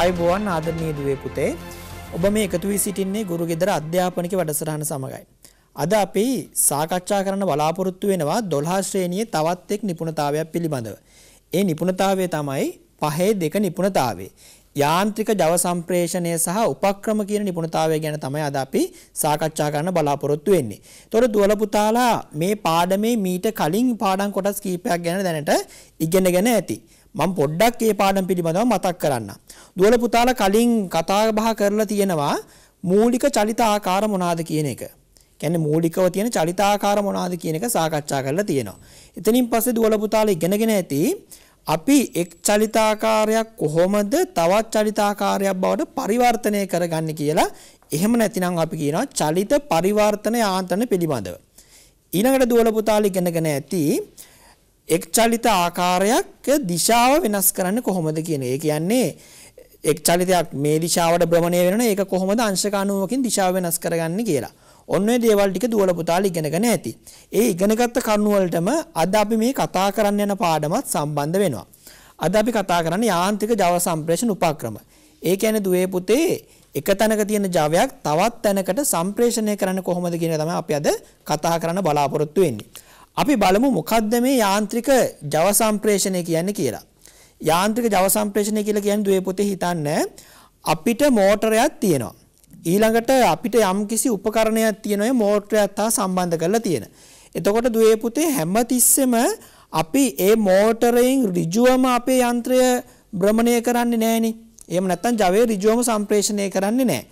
අයිබෝවන් ආදරණීය දුවේ පුතේ. ඔබ මේ එකතු වී සිටින්නේ ගුරු ගෙදර අධ්‍යාපනික වැඩසටහන සමගයි. අද අපි සාකච්ඡා කරන්න බලාපොරොත්තු වෙනවා 12 ශ්‍රේණියේ තවත් එක් නිපුණතාවයක් පිළිබඳව. ඒ නිපුණතාවය තමයි පහේ දෙක නිපුණතාවය. යාන්ත්‍රික ජව සම්ප්‍රේෂණය සහ උපක්‍රම කියන නිපුණතාවය ගැන තමයි අද අපි සාකච්ඡා කරන්න බලාපොරොත්තු වෙන්නේ. ඒතොර දුවල පුතාලා මේ පාඩමේ මීට කලින් පාඩම් කොටස් කීපයක් ගැන දැනට ඉගෙනගෙන ඇති. මම පොඩ්ඩක් ඒ පාඩම් පිළිබඳව මතක් කරන්නම්. දුවල පුතාලා කලින් කතා බහ කරලා තියෙනවා මූලික චලිත ආකාර මොනවාද කියන එක. කියන්නේ මූලිකව තියෙන චලිත ආකාර මොනවාද කියන එක සාකච්ඡා කරලා තියෙනවා. එතනින් පස්සේ දුවල පුතාලා ඉගෙනගෙන ඇති අපි එක් චලිතාකාරයක් කොහොමද තවත් චලිතාකාරයක් බවට පරිවර්තනය කරගන්නේ කියලා එහෙම නැතිනම් අපි කියනවා චලිත පරිවර්තන යාන්ත්‍රණ පිළිබඳව. ඊළඟට දුවල පුතාලා ඉගෙනගෙන ඇති එක් චලිත ආකාරයක් දිශාව වෙනස් කරන්න කොහොමද කියන ඒ කියන්නේ එක් චලිතයක් මේ දිශාවට භ්‍රමණය වෙනවා ඒක කොහොමද අංශක අණුවකින් දිශාව වෙනස් කරගන්නේ කියලා. ඔන්න ඔය දේවල් ටික දුවල පුතාල ඉගෙනගෙන ඇති. ඒ ඉගෙනගත්ත කරුණු වලටම අද අපි මේ කතා කරන්න යන පාඩමත් සම්බන්ධ වෙනවා. අද අපි කතා කරන්නේ යාන්ත්‍රික ජව සම්ප්‍රේෂණ උපක්‍රම. ඒ කියන්නේ දුවේ පුතේ එක තැනක තියෙන ජවයක් තවත් තැනකට සම්ප්‍රේෂණය කරන්න කොහොමද කියන තමයි අපි අද කතා කරන්න බලාපොරොත්තු වෙන්නේ. අපි බලමු මොකද්ද මේ යාන්ත්‍රික ජව සම්ප්‍රේෂණය කියන්නේ කියලා. යාන්ත්‍රික ජව සම්ප්‍රේෂණය කියලා කියන්නේ දුවේ පොතේ හිතන්න අපිට මෝටරයක් තියෙනවා. ඊළඟට අපිට යම්කිසි උපකරණයක් තියෙනවා මෝටරයත් හා සම්බන්ධ කරලා තියෙන. එතකොට දුවේ පුතේ හැමතිස්සෙම අපි ඒ මෝටරයෙන් ඍජුවම අපේ යන්ත්‍රය භ්‍රමණය කරන්නේ නැහෙනේ. එහෙම නැත්නම් ජවයේ ඍජුවම සම්ප්‍රේෂණය කරන්නේ නැහැ.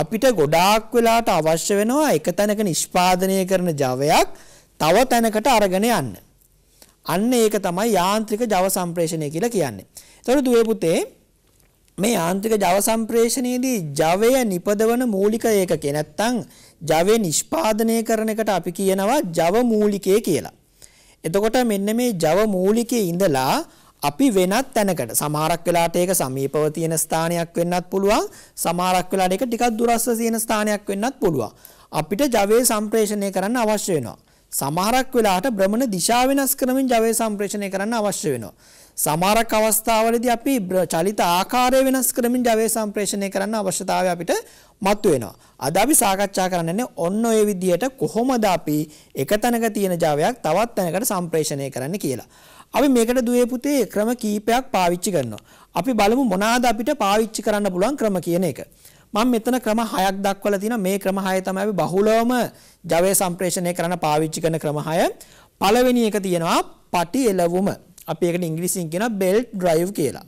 අපිට ගොඩාක් වෙලාට අවශ්‍ය වෙනවා එක තැනක නිෂ්පාදනය කරන ජවයක් තව තැනකට අරගෙන යන්න. අන්න ඒක තමයි යාන්ත්‍රික ජව සම්ප්‍රේෂණය කියලා කියන්නේ. ඒතකොට දුවේ පුතේ මේ යාන්ත්‍රික ජව සම්ප්‍රේෂණයේදී ජවය නිපදවන මූලික ඒකකය නැත්තම් ජවය නිෂ්පාදනය කරන එකට අපි කියනවා ජව මූලිකය කියලා. එතකොට මෙන්න මේ ජව මූලිකයේ ඉඳලා අපි වෙනත් තැනකට සමහරක් වෙලාට ඒක සමීපව තියෙන ස්ථානයක් වෙන්නත් පුළුවන් සමහරක් වෙලාට ඒක ටිකක් දුරස්ව තියෙන ස්ථානයක් වෙන්නත් පුළුවන් අපිට ජවයේ සම්ප්‍රේෂණය කරන්න අවශ්‍ය වෙනවා සමහරක් වෙලාවට භ්‍රමණ දිශා වෙනස් කරමින් ජවය සම්ප්‍රේෂණය කරන්න අවශ්‍ය වෙනවා. සමහරක් අවස්ථාවලදී අපි චලිත ආකාරය වෙනස් කරමින් ජවය සම්ප්‍රේෂණය කරන්න අවශ්‍යතාවය අපිට මතුවෙනවා. අද අපි සාකච්ඡා කරන්නේ ඔන්න ඔය විදිහට කොහොමද අපි එක තැනක තියෙන ජවයක් තවත් තැනකට සම්ප්‍රේෂණය කරන්න කියලා. අපි මේකට දුවේ පුතේ ක්‍රම කීපයක් පාවිච්චි කරනවා. අපි බලමු මොනවාද අපිට පාවිච්චි කරන්න පුළුවන් ක්‍රම කියන එක. මම මෙතන ක්‍රම 6ක් දක්වලා තියෙනවා. මේ ක්‍රම 6 තමයි අපි බහුලවම ජවය සම්ප්‍රේෂණය කරන්න පාවිච්චි කරන ක්‍රම 6. පළවෙනි එක තියෙනවා පටි එළවුම. අපි ඒකට ඉංග්‍රීසියෙන් කියනවා belt drive කියලා.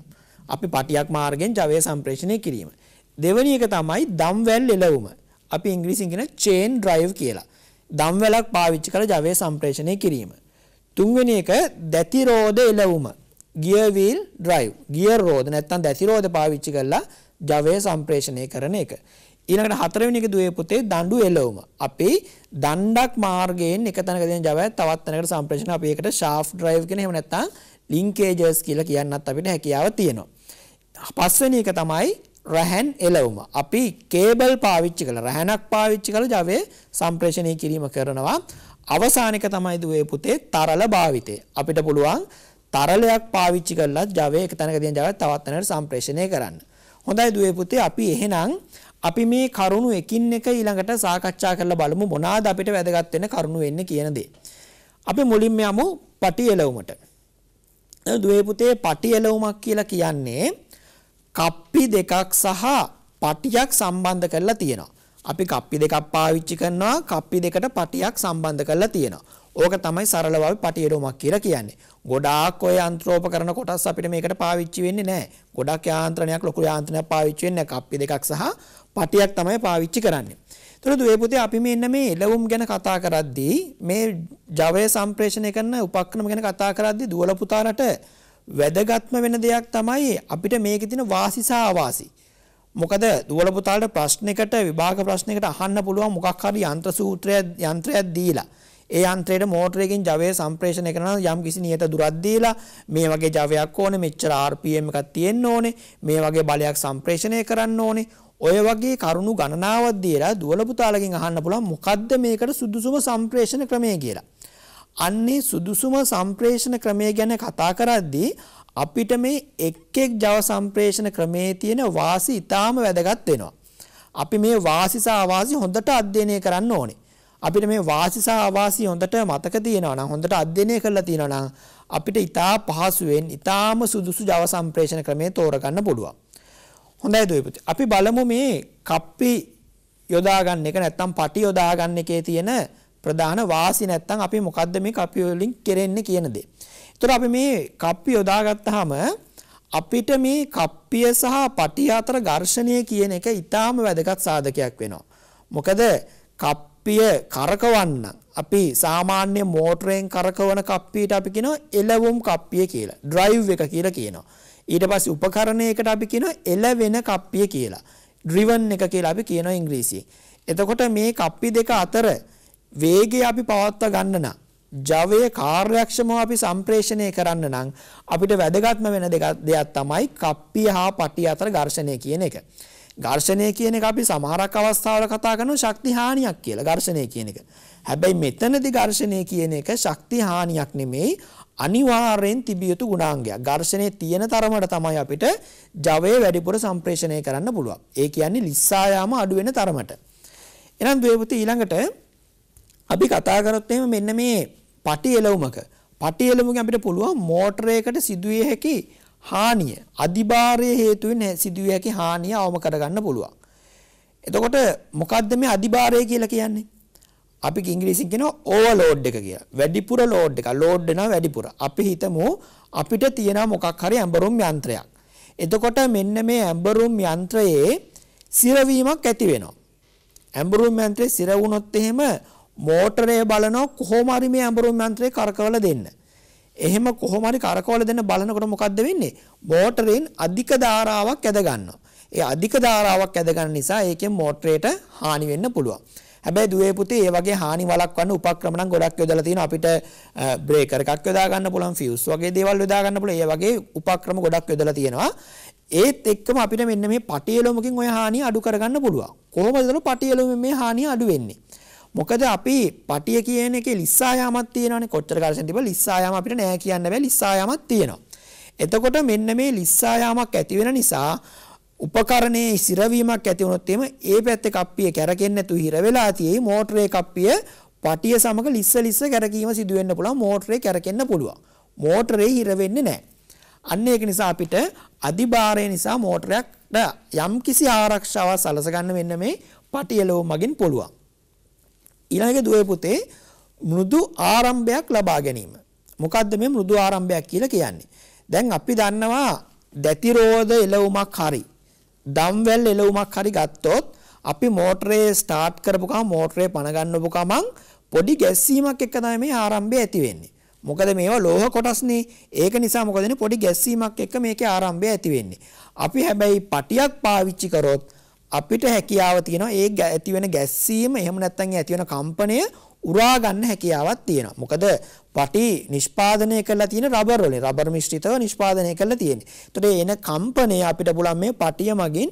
අපි පටියක් මාර්ගෙන් ජවය සම්ප්‍රේෂණය කිරීම. දෙවෙනි එක තමයි දම්වැල් එළවුම. අපි ඉංග්‍රීසියෙන් කියන chain drive කියලා. දම්වැලක් පාවිච්චි කරලා ජවය සම්ප්‍රේෂණය කිරීම. තුන්වෙනි එක දැති රෝද එළවුම. gear wheel drive. gear රෝද නැත්තම් දැති රෝද පාවිච්චි කරලා ජවය සම්ප්‍රේෂණය කරන එක. ඊළඟට හතරවෙනි එක දුවේ පුතේ දඬු එළවුම. අපි දණ්ඩක් මාර්ගයෙන් එක තැනක දෙන ජවය තවත් තැනකට සම්ප්‍රේෂණය අපි ඒකට shaft drive කියන එහෙම නැත්නම් linkages කියලා කියන්නත් අපිට හැකියාව තියෙනවා. පස්වෙනි එක තමයි රැහන් එළවුම. අපි කේබල් පාවිච්චි කළා. රැහනක් පාවිච්චි කළා ජවයේ සම්ප්‍රේෂණය කිරීම කරනවා. අවසාන එක තමයි දුවේ පුතේ තරල භාවිතය. අපිට පුළුවන් තරලයක් පාවිච්චි කරලා ජවයේ එක තැනක දෙන ජවය තවත් තැනකට සම්ප්‍රේෂණය කරන්න. හොඳයි දුවේ පුතේ අපි එහෙනම් අපි මේ කරුණු එකින් එක ඊළඟට සාකච්ඡා කරලා බලමු මොනවාද අපිට වැදගත් වෙන කරුණු වෙන්නේ කියන දේ. අපි මුලින්ම යමු පටිඑලවුමට. දුවේ පුතේ පටිඑලවුමක් කියලා කියන්නේ කප්පි දෙකක් සහ පටියක් සම්බන්ධ කරලා තියෙනවා. අපි කප්පි දෙකක් පාවිච්චි කරනවා කප්පි දෙකට පටියක් සම්බන්ධ කරලා තියෙනවා. ඕක තමයි සරලව අපි පටියඩොමක් කියලා කියන්නේ. ගොඩාක් ඔය යන්ත්‍රෝපකරණ කොටස් අපිට මේකට පාවිච්චි වෙන්නේ නැහැ. ගොඩක් යාන්ත්‍රණයක් ලොකු යාන්ත්‍රණයක් පාවිච්චි වෙන්නේ නැහැ. කප්පි දෙකක් සහ පටියක් තමයි පාවිච්චි කරන්නේ. එතකොට දුවේ පුතේ අපි මෙන්න මේ එළවුම් ගැන කතා කරද්දී මේ ජවය සම්ප්‍රේෂණය කරන උපක්‍රම ගැන කතා කරද්දී දුවල පුතාලට වැදගත්ම වෙන දෙයක් තමයි අපිට මේකේ තියෙන වාසි සහ අවාසි. මොකද දුවල පුතාලට ප්‍රශ්නයකට විභාග ප්‍රශ්නයකට අහන්න පුළුවන් මොකක් හරි යන්ත්‍ර සූත්‍රයක් යන්ත්‍රයක් දීලා ඒ යන්ත්‍රයට මෝටරයකින් ජවය සම්ප්‍රේෂණය කරනවා යම් කිසි නියත දුරක් දීලා මේ වගේ ජවයක් ඕනේ මෙච්චර RPM එකක් තියෙන්න ඕනේ මේ වගේ බලයක් සම්ප්‍රේෂණය කරන්න ඕනේ ඔය වගේ කරුණු ගණනාවක් දීලා දුවල පුතාලගෙන් අහන්න පුළුවන් මොකද්ද මේකට සුදුසුම සම්ප්‍රේෂණ ක්‍රමය කියලා. අන්නේ සුදුසුම සම්ප්‍රේෂණ ක්‍රමය ගැන කතා කරද්දී අපිට මේ එක් එක් ජව සම්ප්‍රේෂණ ක්‍රමේ තියෙන වාසි ඊටාම වැදගත් වෙනවා. අපි මේ වාසි සහ වාසි හොඳට අධ්‍යයනය කරන්න ඕනේ. අපිට මේ වාසි සහ අවාසි හොඳට මතක තියෙනවා නම් හොඳට අධ්‍යයනය කරලා තියෙනවා නම් අපිට ඉතා පහසුවෙන් ඉතාම සුදුසු ජව සම්ප්‍රේෂණ ක්‍රමය තෝරගන්න පුළුවන්. හොඳයි දොයිපති. අපි බලමු මේ කප්පි යොදා ගන්න එක නැත්තම් පටි යොදා ගන්න එකේ තියෙන ප්‍රධාන වාසි නැත්තම් අපි මොකද්ද මේ කප්පි වලින් කෙරෙන්නේ කියන දේ. ඒතර අපි මේ කප්පි යොදා ගත්තාම අපිට මේ කප්පිය සහ පටි අතර ඝර්ෂණය කියන එක ඊටාම වැදගත් සාධකයක් වෙනවා. මොකද කප් කප්පිය කරකවන්න අපි සාමාන්‍ය මෝටරයෙන් කරකවන කප්පියට අපි කියනවා එළවුම් කප්පිය කියලා. drive එක කියලා කියනවා. ඊට පස්සේ උපකරණයකට අපි කියනවා එළවෙන කප්පිය කියලා. driven එක කියලා අපි කියනවා ඉංග්‍රීසියෙන්. එතකොට මේ කප්පි දෙක අතර වේගය අපි පවත්වා ගන්න නම් ජවය කාර්යක්ෂමව අපි සම්ප්‍රේෂණය කරන්න නම් අපිට වැදගත්ම වෙන දෙයක් තමයි කප්පිය හා පටි අතර ඝර්ෂණය කියන එක. ඝර්ෂණය කියන එක අපි සමහරක් අවස්ථාවල කතා කරනවා ශක්ති හානියක් කියලා ඝර්ෂණය කියන එක. හැබැයි මෙතනදී ඝර්ෂණය කියන එක ශක්ති හානියක් නෙමෙයි අනිවාර්යෙන් තිබිය යුතු ගුණාංගයක්. ඝර්ෂණයේ තියෙන තරමට තමයි අපිට ජවය වැඩිපුර සම්ප්‍රේෂණය කරන්න පුළුවන්. ඒ කියන්නේ ලිස්සා යාම අඩු වෙන තරමට. එහෙනම් ද්වේපති ඊළඟට අපි කතා කරොත් එහෙම මෙන්න මේ පටි එළවුමක පටි එළවුමකින් අපිට පුළුවන් මෝටරයකට සිදුවිය හැකි හානිය අධිභාරය හේතුවෙන් සිදුවිය හැකි හානිය අවම කරගන්න පුළුවන්. එතකොට මොකද්ද මේ අධිභාරය කියලා කියන්නේ? අපි ඉංග්‍රීසියෙන් කියනවා ඕවර්ලෝඩ් එක කියලා. වැඩිපුර ලෝඩ් එක. ලෝඩ් වෙනවා වැඩිපුර. අපි හිතමු අපිට තියෙන මොකක් හරි ඇඹරුම් යන්ත්‍රයක්. එතකොට මෙන්න මේ ඇඹරුම් යන්ත්‍රයේ සිරවීමක් ඇති වෙනවා. ඇඹරුම් යන්ත්‍රේ සිර වුණොත් එහෙම මෝටරය බලනවා කොහොම හරි මේ ඇඹරුම් යන්ත්‍රේ කරකවල දෙන්න. එහෙම කොහොම හරි කරකවල දෙන්න බලනකොට මොකද්ද වෙන්නේ? මෝටරෙන් අධික ධාරාවක් ඇද ගන්නවා. ඒ අධික ධාරාවක් ඇද ගන්න නිසා ඒකෙන් මෝටරේට හානි වෙන්න පුළුවන්. හැබැයි දුවේ පුතේ මේ වගේ හානි වළක්වන්න උපක්‍රම නම් ගොඩක් යොදලා තියෙනවා. අපිට බ්‍රේකර් එකක් යොදා ගන්න පුළුවන්, ෆියුස් වගේ දේවල් යොදා ගන්න පුළුවන්. ඒ වගේ උපක්‍රම ගොඩක් යොදලා තියෙනවා. ඒත් එක්කම අපිට මෙන්න මේ පටියලොමකින් ওই හානිය අඩු කරගන්න පුළුවන්. කොහොමද පටියලොමෙන් මේ හානිය අඩු වෙන්නේ? මොකද අපි පටිය කියන එකේ ලිස්සායාමක් තියෙනවානේ කොච්චර ඝර්ෂණ තිබ්බ ලිස්සායාම අපිට නෑ කියන්න බෑ ලිස්සායාමක් තියෙනවා. එතකොට මෙන්න මේ ලිස්සායාමක් ඇති වෙන නිසා උපකරණයේ සිරවීමක් ඇති වුණොත් එimhe ඒ පැත්තේ කප්පිය කැරකෙන්නේ නැතු හිර වෙලා තියෙයි මෝටරේ කප්පිය පටිය සමග ලිස්ස ලිස්ස කැරකීම සිදු වෙන්න පුළුවන් මෝටරේ කැරකෙන්න පුළුවන්. මෝටරේ හිර වෙන්නේ නැහැ. අන්න ඒක නිසා අපිට අධිභාරය නිසා මෝටරයක් යම්කිසි ආරක්ෂාවක් සලස ගන්න මෙන්න මේ පටිය ලෝමගින් පුළුවන්. ඊළඟ දුවේ පුතේ මෘදු ආරම්භයක් ලබා ගැනීම. මොකද්ද මේ මෘදු ආරම්භයක් කියලා කියන්නේ? දැන් අපි දන්නවා දැති රෝද එළවුමක් හරි දම්වැල් එළවුමක් හරි ගත්තොත් අපි මෝටරේ ස්ටාර්ට් කරපු ගමන් මෝටරේ පණ ගන්නපු ගමන් පොඩි ගැස්සීමක් එක්ක තමයි මේ ආරම්භය ඇති වෙන්නේ. මොකද මේවා ලෝහ කොටස්නේ. ඒක නිසා මොකද පොඩි ගැස්සීමක් එක්ක මේකේ ආරම්භය ඇති වෙන්නේ. අපි හැබැයි පටියක් පාවිච්චි කරොත් අපිට හැකියාව තියෙනවා ඒ ඇති වෙන ගැස්සීම එහෙම නැත්නම් ඇති වෙන කම්පනය උරා ගන්න හැකියාවක් තියෙනවා. මොකද පටි නිෂ්පාදනය කරලා තියෙන රබර් වලින් රබර් මිශ්‍රිතව නිෂ්පාදනය කරලා තියෙන්නේ. ඒතට එන කම්පනය අපිට පුළුවන් මේ පටිය මගින්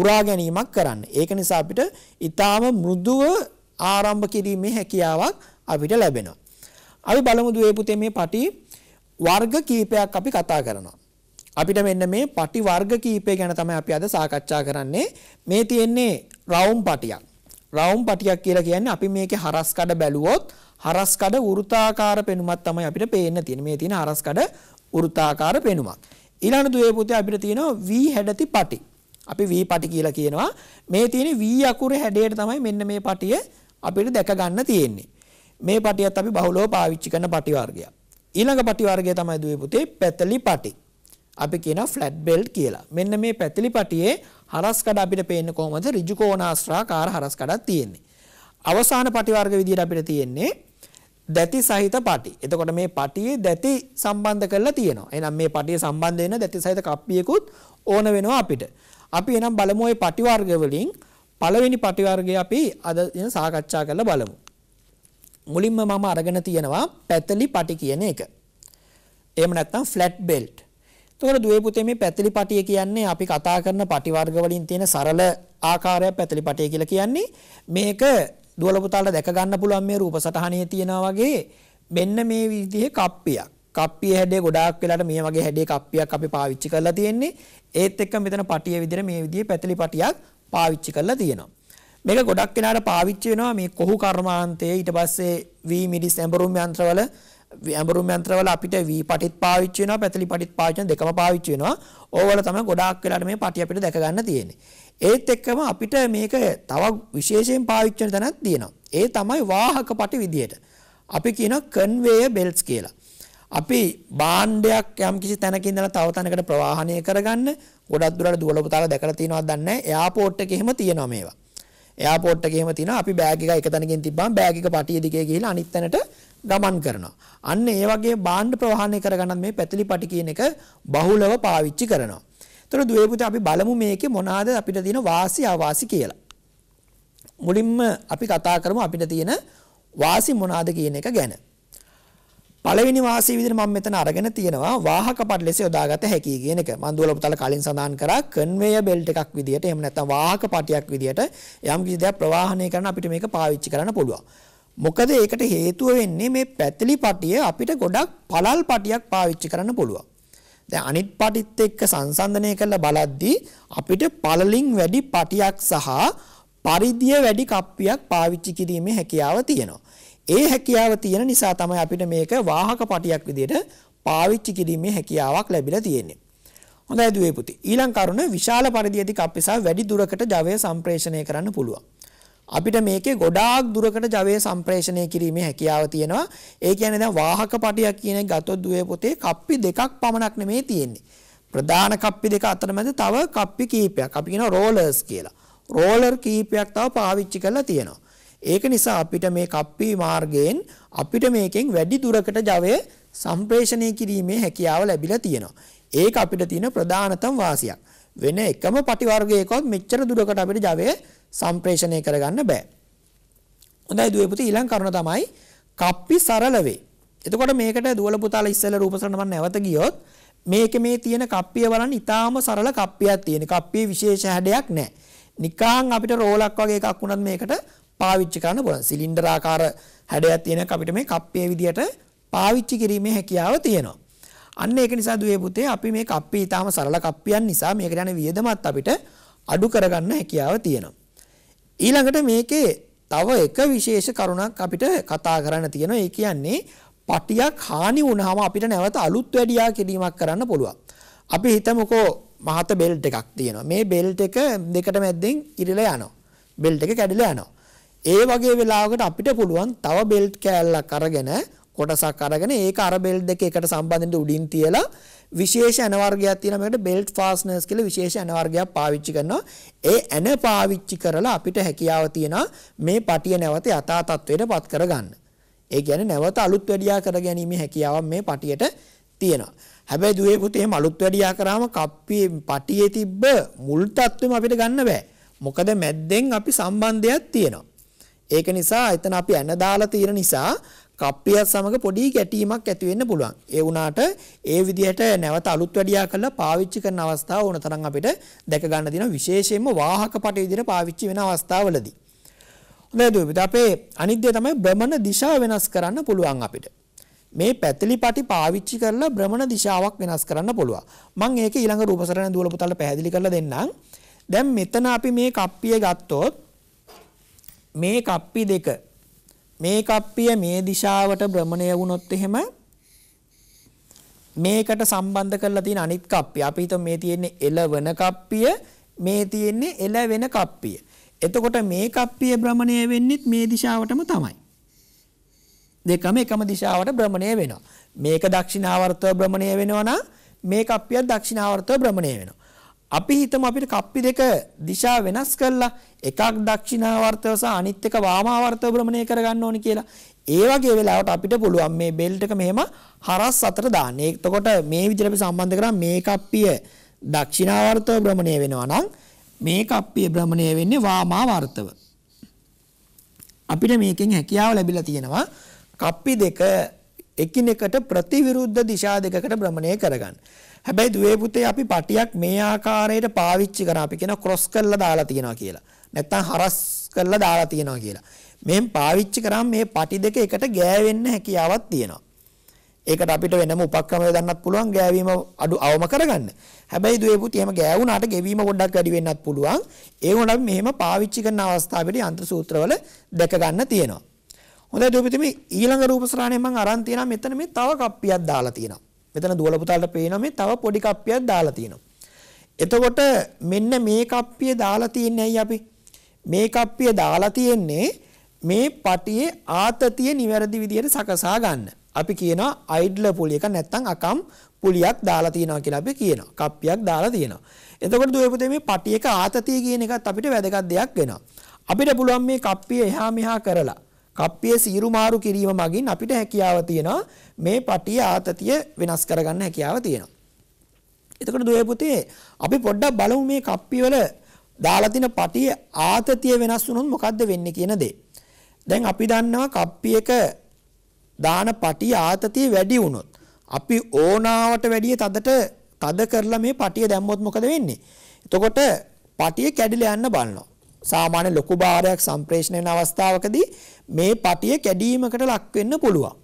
උරා ගැනීමක් කරන්න. ඒක නිසා අපිට ඊටාම මෘදුව ආරම්භ කිරීමේ හැකියාවක් අපිට ලැබෙනවා. අපි බලමු දුවේ පුතේ මේ පටි වර්ග කීපයක් අපි කතා කරනවා. අපිට මෙන්න මේ පටි වර්ග කීපය ගැන තමයි අපි අද සාකච්ඡා කරන්නේ. මේ තියෙන්නේ රවුම් පටියක්. රවුම් පටියක් කියලා කියන්නේ අපි මේකේ හරස් කඩ බැලුවොත් හරස් කඩ වෘත්තාකාර පෙනුමක් තමයි අපිට පේන්න තියෙන්නේ. මේ තියෙන හරස් කඩ වෘත්තාකාර පෙනුමක්. ඊළඟ දුවේ පුතේ අපිට තියෙනවා V හැඩති පටි. අපි V පටි කියලා කියනවා. මේ තියෙන V අකුරේ හැඩයට තමයි මෙන්න මේ පටිය අපිට දැක ගන්න තියෙන්නේ. මේ පටියත් අපි බහුලව පාවිච්චි කරන පටි වර්ගයක්. ඊළඟ පටි වර්ගය තමයි දුවේ පුතේ පැතලි පටි. අපි කියනවා ෆ්ලැට් බෙල්ට් කියලා. මෙන්න මේ පැතිලි පටියේ හරස් කඩ අපිට පේන්නේ කොහොමද? ඍජු කෝණාශ්‍රාකාර හරස් කඩක් තියෙන්නේ. අවසාන පටි වර්ග විදියට අපිට තියෙන්නේ දැති සහිත පටි. එතකොට මේ පටියේ දැති සම්බන්ධ කරලා තියෙනවා. එහෙනම් මේ පටියේ සම්බන්ධ වෙන දැති සහිත කප්පියකුත් ඕන වෙනවා අපිට. අපි එහෙනම් බලමු ওই පටි වර්ග වලින් පළවෙනි පටි වර්ගය අපි අද දින සාකච්ඡා කරලා බලමු. මුලින්ම මම අරගෙන තියෙනවා පැතලි පටි කියන එක. එහෙම නැත්නම් ෆ්ලැට් බෙල්ට්. එතකොට දුවේ පුතේ මේ පැතිලි පටිය කියන්නේ අපි කතා කරන පටි වර්ග වලින් තියෙන සරල ආකාරය පැතිලි පටිය කියලා කියන්නේ. මේක දුවල පුතාලට දැක ගන්න පුළුවන් මේ රූප සටහනේ තියෙනා වගේ මෙන්න මේ විදිහේ කප්පියක්. කප්පිය හැඩේ ගොඩාක් වෙලාට මේ වගේ හැඩේ කප්පියක් අපි පාවිච්චි කරලා තියෙන්නේ. ඒත් එක්ක මෙතන පටිය විදිහට මේ විදිහේ පැතිලි පටියක් පාවිච්චි කරලා තියෙනවා. මේක ගොඩක් වෙලාට පාවිච්චි වෙනවා මේ කොහු කර්මාන්තයේ ඊට පස්සේ වී මිරිස් ඇඹරුම් යන්ත්‍රවල ඇඹරුම් යන්ත්‍රවල අපිට වී පටිත් පාවිච්චි වෙනවා පැතලි පටිත් පාවිච්චි වෙන දෙකම පාවිච්චි වෙනවා ඕවල තමයි ගොඩාක් වෙලාට මේ පටි අපිට දැක ගන්න තියෙන්නේ ඒත් එක්කම අපිට මේක තව විශේෂයෙන් පාවිච්චි වෙන තැනක් තියෙනවා ඒ තමයි වාහක පටි විදියට අපි කියන කන්වේයර් බෙල්ට්ස් කියලා අපි භාණ්ඩයක් යම් කිසි තැනක ඉඳලා තව තැනකට ප්‍රවාහනය කරගන්න ගොඩක් දුරට දුවලපතාලා දැකලා තියෙනවද දන්නේ නැහැ එයාපෝට් එකේ එහෙම තියෙනවා මේවා එයාපෝට් එකේ එහෙම තියෙනවා අපි බෑග් එක එක තැනකින් තිබ්බම බෑග් එක පටිය දිගේ ගිහිලා අනිත් තැනට ගමන් කරනවා. අන්න ඒ වගේ භාණ්ඩ ප්‍රවාහනය කරගන්න මේ පැතිලි පටි කියන එක බහුලව පාවිච්චි කරනවා. එතකොට දුවේ පුතේ අපි බලමු මේකේ මොනවාද අපිට තියෙන වාසි අවාසි කියලා. මුලින්ම අපි කතා කරමු අපිට තියෙන වාසි මොනවාද කියන එක ගැන. පළවෙනි වාසිය විදිහට මම මෙතන අරගෙන තියෙනවා වාහක පටලෙස යොදාගත හැකි කියන එක. මම දුවල පුතාලා කලින් සඳහන් කරා කන්වේයර් බෙල්ට් එකක් විදිහට එහෙම නැත්නම් වාහක පටියක් විදිහට යම් කිසි දෙයක් ප්‍රවාහනය කරන අපිට මේක පාවිච්චි කරන්න පුළුවන්. මොකද ඒකට හේතුව වෙන්නේ මේ පැතිලි පටිය අපිට ගොඩක් පළල් පටියක් පාවිච්චි කරන්න පුළුවන්. දැන් අනිත් පටිත් එක්ක සංසන්දනය කරලා බලද්දී අපිට පළලින් වැඩි පටියක් සහ පරිධිය වැඩි කප්පියක් පාවිච්චි කිරීමේ හැකියාව තියෙනවා. ඒ හැකියාව තියෙන නිසා තමයි අපිට මේක වාහක පටියක් විදිහට පාවිච්චි කිරීමේ හැකියාවක් ලැබිලා තියෙන්නේ. හොඳයි දුවේ පුතේ. ඊළඟ කරුණ විශාල පරිධියදී කප්පිය සහ වැඩි දුරකට ජවය සම්ප්‍රේෂණය කරන්න පුළුවන්. අපිට මේකේ ගොඩාක් දුරකට ජවයේ සම්ප්‍රේෂණය කිරීමේ හැකියාව තියෙනවා. ඒ කියන්නේ දැන් වාහක පටියක් කියන එක ගත්තොත් දුවේ පොතේ කප්පි දෙකක් පමණක් නෙමෙයි තියෙන්නේ. ප්‍රධාන කප්පි දෙක අතරමැද තව කප්පි කීපයක්. අපි කියනවා රෝලර්ස් කියලා. රෝලර් කීපයක් තව පාවිච්චි කරලා තියෙනවා. ඒක නිසා අපිට මේ කප්පි මාර්ගයෙන් අපිට මේකෙන් වැඩි දුරකට ජවයේ සම්ප්‍රේෂණය කිරීමේ හැකියාව ලැබිලා තියෙනවා. ඒක අපිට තියෙන ප්‍රධානතම වාසියක්. වෙන එකම පටිවර්ගයකවත් මෙච්චර දුරකට අපිට Java සම්ප්‍රේෂණය කරගන්න බෑ. හොඳයි දුවේ පුතේ ඊළඟ කරුණ තමයි කප්පි සරල වේ. එතකොට මේකට දුවල පුතාලා ඉස්සෙල්ලා රූපසරණ මම නැවත ගියොත් මේකේ මේ තියෙන කප්පිය බලන්න ඊටාම සරල කප්පියක් තියෙන. කප්පියේ විශේෂ හැඩයක් නැහැ. නිකාං අපිට රෝලක් වගේ එකක් වුණත් මේකට පාවිච්චි කරන්න පුළුවන්. සිලින්ඩරාකාර හැඩයක් තියෙනක අපිට මේ කප්පියේ විදියට පාවිච්චි කිරීමේ හැකියාව තියෙනවා. අන්න ඒක නිසා දුවේ පුතේ අපි මේ කප්පි ඊටාම සරල කප්පියන් නිසා මේකට යන වියදමත් අපිට අඩු කරගන්න හැකියාව තියෙනවා. ඊළඟට මේකේ තව එක විශේෂ කරුණක් අපිට කතා කරන්න තියෙනවා. ඒ කියන්නේ පටියක් හානි වුණාම අපිට නැවත අලුත් වැඩියා කිරීමක් කරන්න පුළුවන්. අපි හිතමුකෝ මහත බෙල්ට් එකක් තියෙනවා. මේ බෙල්ට් එක දෙකට මැද්දෙන් ඉරිලා යනවා. බෙල්ට් එක කැඩිලා යනවා. ඒ වගේ වෙලාවකට අපිට පුළුවන් තව බෙල්ට් කෑල්ලක් අරගෙන කොටසක් අරගෙන ඒක අර බෙල්ට් දෙක එකට සම්බන්ධෙන්න උඩින් තියලා විශේෂ ඇන වර්ගයක් තියෙනවා මේකට බෙල්ට් ෆාස්නර්ස් කියලා විශේෂ ඇන වර්ගයක් පාවිච්චි කරනවා. ඒ ඇන පාවිච්චි කරලා අපිට හැකියාව තියෙනවා මේ පටිය නැවත යථා තත්වයට පත් කරගන්න. ඒ කියන්නේ නැවත අලුත් වැඩියා කර ගැනීමේ හැකියාව මේ පටියට තියෙනවා. හැබැයි දුවේ පුතේ එහෙම අලුත් වැඩියා කරාම කප්පියේ පටියේ තිබ්බ මුල් තත්වෙම අපිට ගන්න බෑ. මොකද මැද්දෙන් අපි සම්බන්ධයක් තියෙනවා. ඒක නිසා එතන අපි ඇන දාලා තියෙන නිසා කප්පියත් සමග පොඩි ගැටීමක් ඇති වෙන්න පුළුවන්. ඒ වුණාට ඒ විදිහට නැවත අලුත් වැඩියා කරලා පාවිච්චි කරන අවස්ථාව ඕන තරම් අපිට දැක ගන්න තියෙනවා විශේෂයෙන්ම වාහක පට විදිහට පාවිච්චි වෙන අවස්ථාවලදී. හොඳයි දුවිත අපේ අනිද්දේ තමයි භ්‍රමණ දිශාව වෙනස් කරන්න පුළුවන් අපිට. මේ පැතිලි පටි පාවිච්චි කරලා භ්‍රමණ දිශාවක් වෙනස් කරන්න පුළුවන්. මම ඒක ඊළඟ රූපසරණ දුවල පුතාලට පැහැදිලි කරලා දෙන්නම්. දැන් මෙතන අපි මේ කප්පිය ගත්තොත් මේ කප්පි දෙක මේ කප්පිය මේ දිශාවට භ්‍රමණය වුණොත් එහෙම මේකට සම්බන්ධ කරලා තියෙන අනිත් කප්පිය අපි හිතමු මේ තියෙන්නේ එළවන කප්පිය මේ තියෙන්නේ එළවෙන කප්පිය. එතකොට මේ කප්පිය භ්‍රමණය වෙන්නෙත් මේ දිශාවටම තමයි. දෙකම එකම දිශාවට භ්‍රමණය වෙනවා. මේක දක්ෂිනාවර්තව භ්‍රමණය වෙනවා නම් මේ කප්පියත් දක්ෂිනාවර්තව භ්‍රමණය වෙනවා. අපි හිතමු අපිට කප්පි දෙක දිශා වෙනස් කරලා එකක් දක්ෂිනාවර්තව සහ අනිත් එක වාමාවර්තව භ්‍රමණය කරගන්න ඕනි කියලා. ඒ වගේ වෙලාවට අපිට පුළුවන් මේ බෙල්ට් එක මෙහෙම හරස් අතර දාන්න. එතකොට මේ විදිහට අපි සම්බන්ධ කරා මේ කප්පිය දක්ෂිනාවර්තව භ්‍රමණය වෙනවා නම් මේ කප්පිය භ්‍රමණය වෙන්නේ වාමාවර්තව. අපිට මේකෙන් හැකියාව ලැබිලා තියෙනවා කප්පි දෙක එකිනෙකට ප්‍රතිවිරුද්ධ දිශා දෙකකට භ්‍රමණය කරගන්න. හැබැයි දුවේ පුතේ අපි පටියක් මේ ආකාරයට පාවිච්චි කරා අපි කියන ක්‍රොස් කරලා දාලා තියනවා කියලා. නැත්තම් හරස් කරලා දාලා තියනවා කියලා. මෙන් පාවිච්චි කරාම මේ පටි දෙක එකට ගෑවෙන්න හැකියාවක් තියෙනවා. ඒකට අපිට වෙනම උපක්‍රමයක් දන්නත් පුළුවන් ගෑවීම අඩු අවම කරගන්න. හැබැයි දුවේ පුතේ එහෙම ගෑවුනාට ගෙවීම ගොඩක් වැඩි වෙන්නත් පුළුවන්. ඒ වුණත් අපි මෙහෙම පාවිච්චි කරන අවස්ථාවේදී යන්ත්‍ර සූත්‍රවල දැක ගන්න තියෙනවා. හොඳයි දුවේ පුතේ මේ ඊළඟ රූප ස්රාණය මම අරන් තියෙනවා මෙතන මේ තව කප්පියක් දාලා තියෙනවා. මෙතන දුවල පුතාලට පේනවා මේ තව පොඩි කප්පියක් දාලා තියෙනවා. එතකොට මෙන්න මේ කප්පිය දාලා තියන්නේ ඇයි අපි? මේ කප්පිය දාලා තියෙන්නේ මේ පටියේ ආතතිය නිවැරදි විදිහට සකසා ගන්න. අපි කියනවා අයිඩ්ල පුලියක නැත්තම් අකම් පුලියක් දාලා තියනවා කියලා අපි කියනවා. කප්පියක් දාලා තියනවා. එතකොට දුවේ පුතේ මේ පටියක ආතතිය කියන එකත් අපිට වැදගත් දෙයක් වෙනවා. අපිට පුළුවන් මේ කප්පිය එහා මෙහා කරලා කප්පිය සීරු මාරු කිරීම මගින් අපිට හැකියාව තියෙනවා මේ පටිය ආතතිය වෙනස් කරගන්න හැකියාව තියෙනවා. එතකොට දුවේ පුතේ අපි පොඩ්ඩක් බලමු මේ කප්පිය වල දාලා තියෙන පටිය ආතතිය වෙනස් වුණොත් මොකද්ද වෙන්නේ කියන දේ. දැන් අපි දන්නවා කප්පියක දාන පටිය ආතතිය වැඩි වුණොත් අපි ඕනාවට වැඩිය තදට තද කරලා මේ පටිය දැම්මොත් මොකද වෙන්නේ? එතකොට පටිය කැඩිලා යන්න බලනවා. සාමාන්‍ය ලොකු බාරයක් සම්ප්‍රේෂණය වෙන අවස්ථාවකදී මේ පටිය කැඩීමකට ලක් වෙන්න පුළුවන්.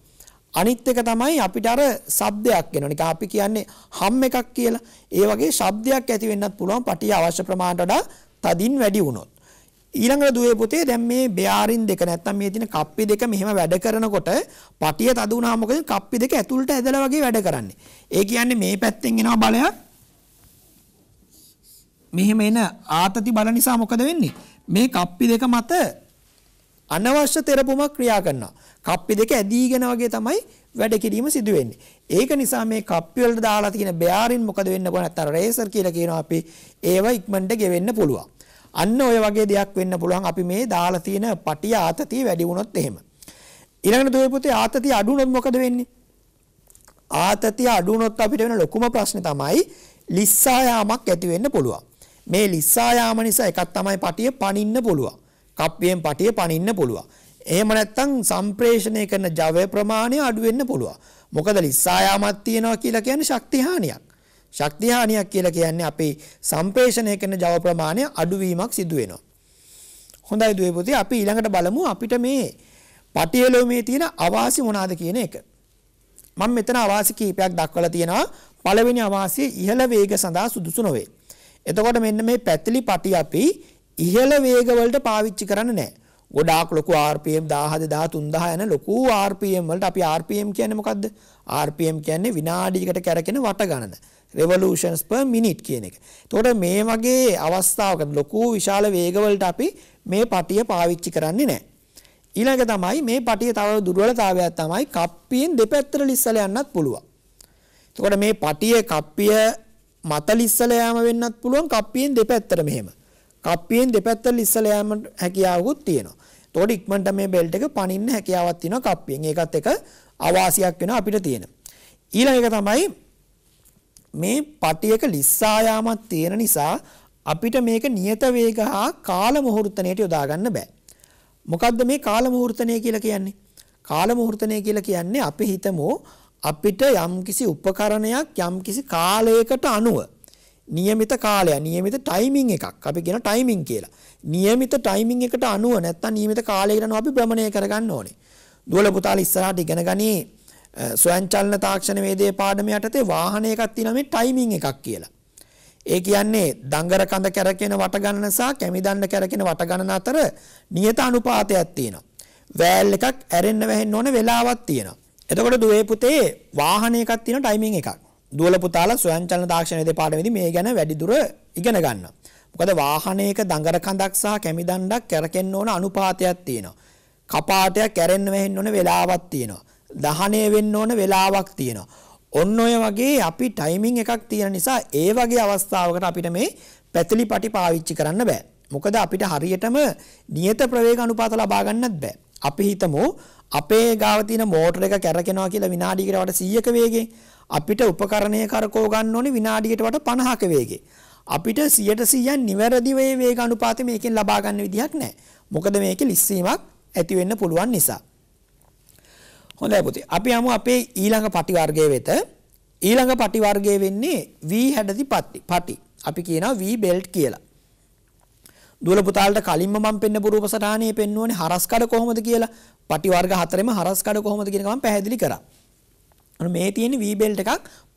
අනිත් එක තමයි අපිට අර ශබ්දයක් එනවා. නිකන් අපි කියන්නේ හම් එකක් කියලා. ඒ වගේ ශබ්දයක් ඇති වෙන්නත් පුළුවන් පටිය අවශ්‍ය ප්‍රමාණයට වඩා තදින් වැඩි වුණොත්. ඊළඟට දුවේ පුතේ දැන් මේ බෙයාරින් දෙක නැත්තම් මේ තියෙන කප්පි දෙක මෙහෙම වැඩ කරනකොට පටිය තද වුණාම මොකද කප්පි දෙක ඇතුළට ඇදලා වගේ වැඩ කරන්නේ. ඒ කියන්නේ මේ පැත්තෙන් එනවා බලයක්. මෙහෙම එන ආතති බල නිසා මොකද වෙන්නේ? මේ කප්පි දෙක මත අනවශ්‍ය තෙරපුමක් ක්‍රියා කරනවා. කප්පි දෙක ඇදීගෙන වගේ තමයි වැඩ කිරීම සිදු වෙන්නේ. ඒක නිසා මේ කප්පි වලට දාලා තියෙන බෑරින් මොකද වෙන්න පුළුවන් නැත්නම් රේසර් කියලා කියනවා අපි ඒව ඉක්මනට ගෙවෙන්න පුළුවන්. අන්න ඔය වගේ දෙයක් වෙන්න පුළුවන් අපි මේ දාලා තියෙන පටිය ආතතිය වැඩි වුණොත් එහෙම. ඊළඟට දුවේ පුතේ ආතතිය අඩු වුණොත් මොකද වෙන්නේ? ආතතිය අඩු වුණොත් අපිට වෙන ලොකුම ප්‍රශ්නේ තමයි ලිස්සා යාමක් ඇති වෙන්න පුළුවන්. මේ ලිස්සා යාම නිසා එකක් තමයි පටිය පනින්න පුළුවන්. කප්පියෙන් පටිය පනින්න පුළුවන්. එහෙම නැත්නම් සම්ප්‍රේෂණය කරන ජවය ප්‍රමාණය අඩු වෙන්න පුළුවන්. මොකද ලිස්සා යාමක් තියෙනවා කියලා කියන්නේ ශක්ති හානියක්. ශක්ති හානියක් කියලා කියන්නේ අපේ සම්ප්‍රේෂණය කරන ජව ප්‍රමාණය අඩුවීමක් සිදු වෙනවා. හොඳයි දුවේ පුතේ අපි ඊළඟට බලමු අපිට මේ පටියලෝමේ තියෙන අවාසි මොනවාද කියන එක. මම මෙතන අවාසි කීපයක් දක්වලා තියෙනවා. පළවෙනි අවාසිය ඉහළ වේග සඳහා සුදුසු නොවේ. එතකොට මෙන්න මේ පැතිලි පටි අපි ඉහළ වේග වලට පාවිච්චි කරන්නේ නැහැ. ගොඩාක් ලොකු RPM 17 13000 යන ලොකු RPM වලට අපි RPM කියන්නේ මොකද්ද? RPM කියන්නේ විනාඩියකට කැරකෙන වට ගණන. revolutions per minute කියන එක. එතකොට මේ වගේ අවස්ථාවක ලොකු විශාල වේග වලට අපි මේ පටිය පාවිච්චි කරන්නේ නැහැ. ඊළඟ තමයි මේ පටිය තව දුර්වලතාවයක් තමයි කප්පියෙන් දෙපැත්තට ලිස්සලා යන්නත් පුළුවන්. එතකොට මේ පටියේ කප්පිය මතල ඉස්සල යාම වෙන්නත් පුළුවන් කප්පියෙන් දෙපැත්තට මෙහෙම. කප්පියෙන් දෙපැත්තට ඉස්සල යාම හැකියාවකුත් තියෙනවා. එතකොට ඉක්මනට මේ බෙල්ට් එක පනින්න හැකියාවක් තියෙනවා කප්පියෙන්. ඒකත් එක අවාසියක් වෙනවා අපිට තියෙන. ඊළඟ එක තමයි මේ පටියක ලිස්සා යාමක් තියෙන නිසා අපිට මේක නියත වේග හා කාල මුහුර්තණයට යොදා ගන්න බෑ. මොකද්ද මේ කාල මුහුර්තණය කියලා කියන්නේ? කාල මුහුර්තණය කියලා කියන්නේ අපි හිතමු අපිට යම්කිසි උපකරණයක් යම්කිසි කාලයකට අනුව નિયમિત කාලය નિયમિત ටයිමින් එකක් අපි කියන ටයිමින් කියලා. નિયમિત ටයිමින් එකට අනුව නැත්තම් નિયમિત කාලයකට අනුව අපි භ්‍රමණය කරගන්න ඕනේ. දුවල පුතාලා ඉස්සරහට ඉගෙන ගනී ස්වයංචලන තාක්ෂණ වේදයේ පාඩම යටතේ වාහන එකක් තියෙනවා මේ ටයිමින් එකක් කියලා. ඒ කියන්නේ දඟර කඳ කැරකෙන වටගණන සහ කැමිදණ්ඩ කැරකෙන වටගණන අතර නියත අනුපාතයක් තියෙනවා. වෑල් එකක් ඇරෙන්න වැහෙන්න ඕන වෙලාවක් තියෙනවා. එතකොට දුවේ පුතේ වාහන එකක් තියෙන ටයිමින් එකක්. දුවල පුතාලා ස්වයංචලන තාක්ෂණයේ දෙපාර්තමේන්තුවේ මේ ගැන වැඩිදුර ඉගෙන ගන්න. මොකද වාහනයක දඟර කඳක් සහ කැමි දණ්ඩක් කැරකෙන්න ඕන අනුපාතයක් තියෙනවා. කපාටයක් කැරෙන්න වෙහෙන්න ඕන වෙලාවක් තියෙනවා. දහණය වෙන්න ඕන වෙලාවක් තියෙනවා. ඔන්න ඔය වගේ අපි ටයිමින් එකක් තියෙන නිසා ඒ වගේ අවස්ථාවකට අපිට මේ පැතිලි පටි පාවිච්චි කරන්න බෑ. මොකද අපිට හරියටම නියත ප්‍රවේග අනුපාත ලබා ගන්නත් බෑ. අපි හිතමු අපේ ගාව තියෙන මෝටර එක කැරකෙනවා කියලා විනාඩියකට වට 100ක වේගෙන් අපිට උපකරණය කරකෝ ගන්න ඕනේ විනාඩියකට වට 50ක වේගෙන්. අපිට 100ට 100ක් නිවැරදිව මේ වේග අනුපාතය මේකෙන් ලබා ගන්න විදිහක් නැහැ. මොකද මේකේ ලිස්සීමක් ඇති වෙන්න පුළුවන් නිසා. හොඳයි පුතේ. අපි යමු අපේ ඊළඟ පටි වර්ගය වෙත. ඊළඟ පටි වර්ගය වෙන්නේ V හැඩති පටි. අපි කියනවා V belt කියලා. දුවල පුතාලට කලින්ම මම පෙන්නපු රූප සටහනේ පෙන්වන්නේ හරස් කඩ කොහොමද කියලා. පටි වර්ග හතරෙම හරස් කඩ කොහොමද කියන එක මම පැහැදිලි කරා. අන්න මේ තියෙන V belt එකක්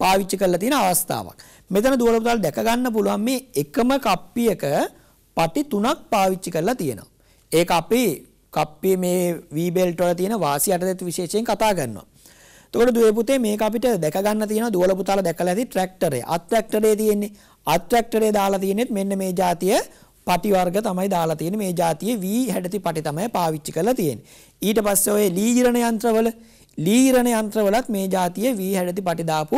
පාවිච්චි කරලා තියෙන අවස්ථාවක්. මෙතන දුවල පුතාල දැක ගන්න පුළුවන් මේ එකම කප්පියක පටි තුනක් පාවිච්චි කරලා තියෙනවා. ඒක අපි කප්පියේ මේ V belt වල තියෙන වාසි අටදෙත් විශේෂයෙන් කතා කරනවා. එතකොට දුවේ පුතේ මේක අපිට දැක ගන්න තියෙනවා දුවල පුතාලා දැකලා ඇති ට්‍රැක්ටරේ. අත් ට්‍රැක්ටරේ තියෙන්නේ. අත් ට්‍රැක්ටරේ දාලා තියෙන්නේ මෙන්න මේ જાතිය පටි වර්ග තමයි දාලා තියෙන්නේ මේ જાතියේ V හැඩති පටි තමයි පාවිච්චි කරලා තියෙන්නේ. ඊට පස්සේ ඔය ලීරණ යන්ත්‍රවල ලීරණ යන්ත්‍රවලත් මේ જાතියේ V හැඩති පටි දාපු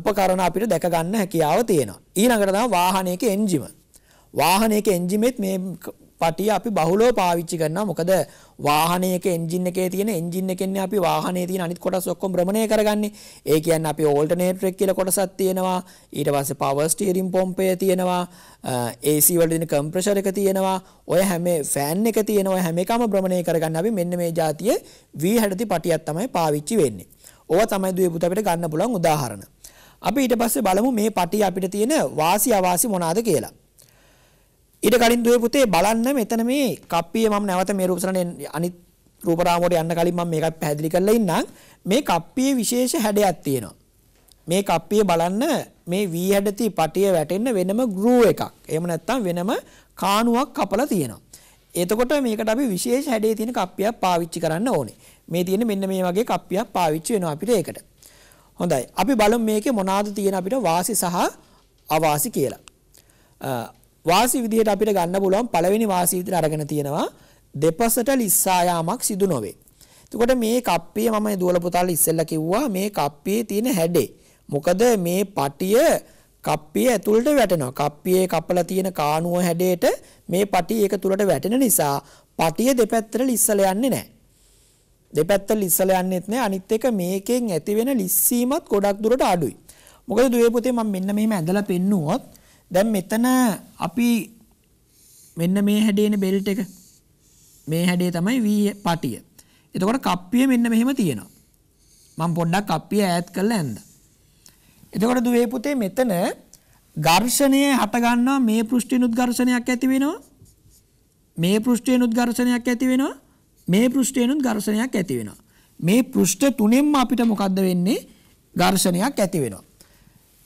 උපකරණ අපිට දැක ගන්න හැකියාව තියෙනවා. ඊළඟට තමයි වාහනයක එන්ජිම. වාහනයක එන්ජිමෙත් මේ පටිය අපි බහුලව පාවිච්චි කරනවා. මොකද වාහනයක එන්ජින් එකේ තියෙන එන්ජින් එකෙන්නේ අපි වාහනේ තියෙන අනිත් කොටස් ඔක්කොම භ්‍රමණය කරගන්නේ. ඒ කියන්නේ අපි ඕල්ටර්නේටර් එක කියලා කොටසක් තියෙනවා. ඊට පස්සේ පවර් ස්ටියරින් පොම්පය තියෙනවා. AC වල තියෙන කම්ප්‍රෙසර් එක තියෙනවා. ඔය හැම ෆෑන් එක තියෙනවා. හැම එකම භ්‍රමණය කරගන්න අපි මෙන්න මේ જાතියේ V60 පටියක් තමයි පාවිච්චි වෙන්නේ. ඕවා තමයි දුවේ පුත අපිට ගන්න පුළුවන් උදාහරණ. අපි ඊට පස්සේ බලමු මේ පටිය අපිට තියෙන වාසි අවාසි මොනවාද කියලා. ඊට කලින් දුවේ පුතේ බලන්න මෙතන මේ කප්පිය මම නැවත මේ රූපසරණේ අනිත් රූපරාමුවට යන්න කලින් මම මේකත් පැහැදිලි කරලා ඉන්නම් මේ කප්පියේ විශේෂ හැඩයක් තියෙනවා මේ කප්පිය බලන්න මේ වී හැඩති පටිය වැටෙන්න වෙනම ගෲ එකක් එහෙම නැත්නම් වෙනම කාණුවක් කපලා තියෙනවා එතකොට මේකට අපි විශේෂ හැඩේ තියෙන කප්පියක් පාවිච්චි කරන්න ඕනේ. මේ තියෙන මෙන්න මේ වගේ කප්පියක් පාවිච්චි වෙනවා අපිට ඒකට. හොඳයි. අපි බලමු මේකේ මොනවාද තියෙන අපිට වාසි සහ අවාසි කියලා. වාසි විදිහට අපිට ගන්න පුළුවන් පළවෙනි වාසි විදිහට අරගෙන තියෙනවා දෙපසට ලිස්සා යාමක් සිදු නොවේ. එතකොට මේ කප්පිය මම දුවල පුතාලා ඉස්සෙල්ලා කිව්වා මේ කප්පියේ තියෙන හැඩේ. මොකද මේ පටිය කප්පිය ඇතුළට වැටෙනවා. කප්පියේ කපලා තියෙන කාණුව හැඩයට මේ පටිය ඒක තුලට වැටෙන නිසා පටිය දෙපැත්තට ලිස්සලා යන්නේ නැහැ. දෙපැත්තට ලිස්සලා යන්නේත් නැහැ. අනිත් එක මේකෙන් ඇති වෙන ලිස්සීමත් ගොඩක් දුරට අඩුයි. මොකද දුවේ පුතේ මම මෙන්න මෙහෙම ඇඳලා පෙන්නුවොත් දැන් මෙතන අපි මෙන්න මේ හැඩේන බෙල්ට් එක මේ හැඩේ තමයි වී පටිය. එතකොට කප්පිය මෙන්න මෙහෙම තියෙනවා. මම පොඩ්ඩක් කප්පිය ඈත් කරලා ඇඳ. එතකොට දුවේ පුතේ මෙතන ඝර්ෂණය හට ගන්නවා මේ පෘෂ්ඨිනුත් ඝර්ෂණයක් ඇති වෙනවා. මේ පෘෂ්ඨිනුත් ඝර්ෂණයක් ඇති වෙනවා. මේ පෘෂ්ඨිනුත් ඝර්ෂණයක් ඇති වෙනවා. මේ පෘෂ්ඨ තුනෙන්ම අපිට මොකද්ද වෙන්නේ? ඝර්ෂණයක් ඇති වෙනවා.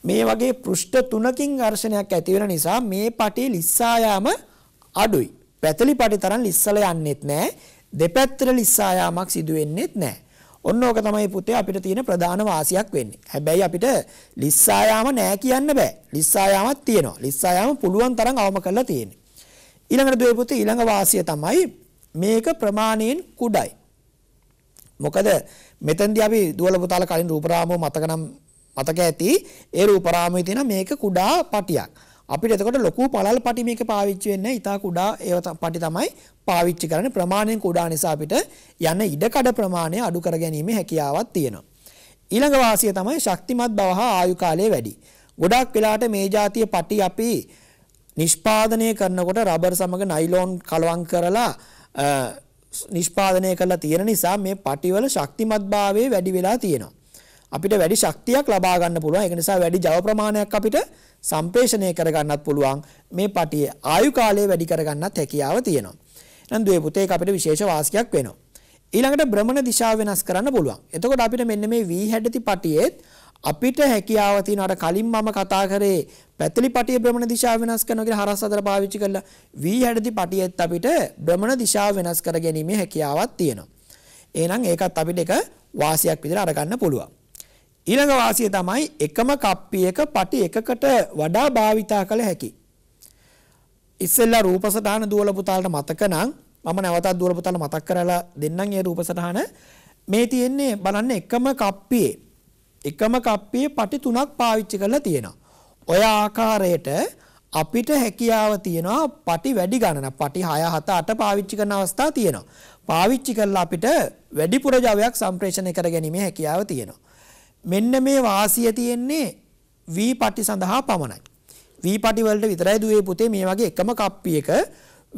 මේ වගේ පෘෂ්ඨ තුනකින් ඝර්ෂණයක් ඇති වෙන නිසා මේ පටේ ලිස්සායාම අඩුයි. පැතලි පටි තරම් ලිස්සල යන්නෙත් නැහැ. දෙපැත්තට ලිස්සායාමක් සිදු වෙන්නෙත් නැහැ. ඔන්න ඕක තමයි පුතේ අපිට තියෙන ප්‍රධාන වාසියක් වෙන්නේ. හැබැයි අපිට ලිස්සායාම නැහැ කියන්න බෑ. ලිස්සායාමක් තියෙනවා. ලිස්සායාම පුළුවන් තරම් අවම කරලා තියෙන්නේ. ඊළඟට දුවේ පුතේ ඊළඟ වාසිය තමයි මේක ප්‍රමාණයෙන් කුඩයි. මොකද මෙතෙන්දී අපි දුවල පුතාල කලින් රූපරාමෝ මතකනම් මතක ඇති ඒ රූපරාමයේ තියෙන මේක කුඩා පටියක්. අපිට එතකොට ලොකු පළල් පටි මේක පාවිච්චි වෙන්නේ ඉතා කුඩා ඒ පටි තමයි පාවිච්චි කරන්නේ ප්‍රමාණයෙන් කුඩා නිසා අපිට යන ඉඩකඩ ප්‍රමාණය අඩු කර ගැනීමේ හැකියාවක් තියෙනවා. ඊළඟ වාසිය තමයි ශක්තිමත් බව හා ආයු කාලය වැඩි. ගොඩක් වෙලාට මේ જાතිය පටි අපි නිෂ්පාදනය කරනකොට රබර් සමග නයිලෝන් කලවම් කරලා නිෂ්පාදනය කරලා තියෙන නිසා මේ පටිවල ශක්තිමත්භාවය වැඩි වෙලා තියෙනවා. අපිට වැඩි ශක්තියක් ලබා ගන්න පුළුවන්. ඒක නිසා වැඩි ජව ප්‍රමාණයක් අපිට සම්ප්‍රේෂණය කර ගන්නත් පුළුවන්. මේ පටියේ ආයු කාලය වැඩි කර ගන්නත් හැකියාව තියෙනවා. එහෙනම් දුවේ පුතේ ඒක අපිට විශේෂ වාසියක් වෙනවා. ඊළඟට භ්‍රමණ දිශාව වෙනස් කරන්න පුළුවන්. එතකොට අපිට මෙන්න මේ වී හැඩති පටියේත් අපිට හැකියාව තියෙන අර කලින් මම කතා කරේ පැතිලි පටිය භ්‍රමණ දිශාව වෙනස් කරනවා කියලා හරස් හතර පාවිච්චි කරලා වී හැඩති පටියෙත් අපිට භ්‍රමණ දිශාව වෙනස් කර ගැනීමේ හැකියාවක් තියෙනවා. එහෙනම් ඒකත් අපිට එක වාසියක් විදිහට අරගන්න පුළුවන්. ඊළඟ වාසිය තමයි එකම කප්පියක පටි එකකට වඩා භාවිතා කළ හැකි. ඉස්සෙල්ලා රූපසටහන දුවල පුතාලට මතක නම් මම නැවතත් දුවල පුතාලට මතක් කරලා දෙන්නම් ඒ රූපසටහන මේ තියෙන්නේ බලන්න එකම කප්පියේ එකම කප්පියේ පටි තුනක් පාවිච්චි කරලා තියෙනවා. ඔය ආකාරයට අපිට හැකියාව තියෙනවා පටි වැඩි ගණන පටි 6 7 8 පාවිච්චි කරන අවස්ථා තියෙනවා. පාවිච්චි කරලා අපිට වැඩිපුර ජවයක් සම්ප්‍රේෂණය කර ගැනීමේ හැකියාව තියෙනවා. මෙන්න මේ වාසිය තියෙන්නේ වීපටි සඳහා පමණයි. වීපටි වලට විතරයි දුවේ පුතේ මේ වගේ එකම කප්පියක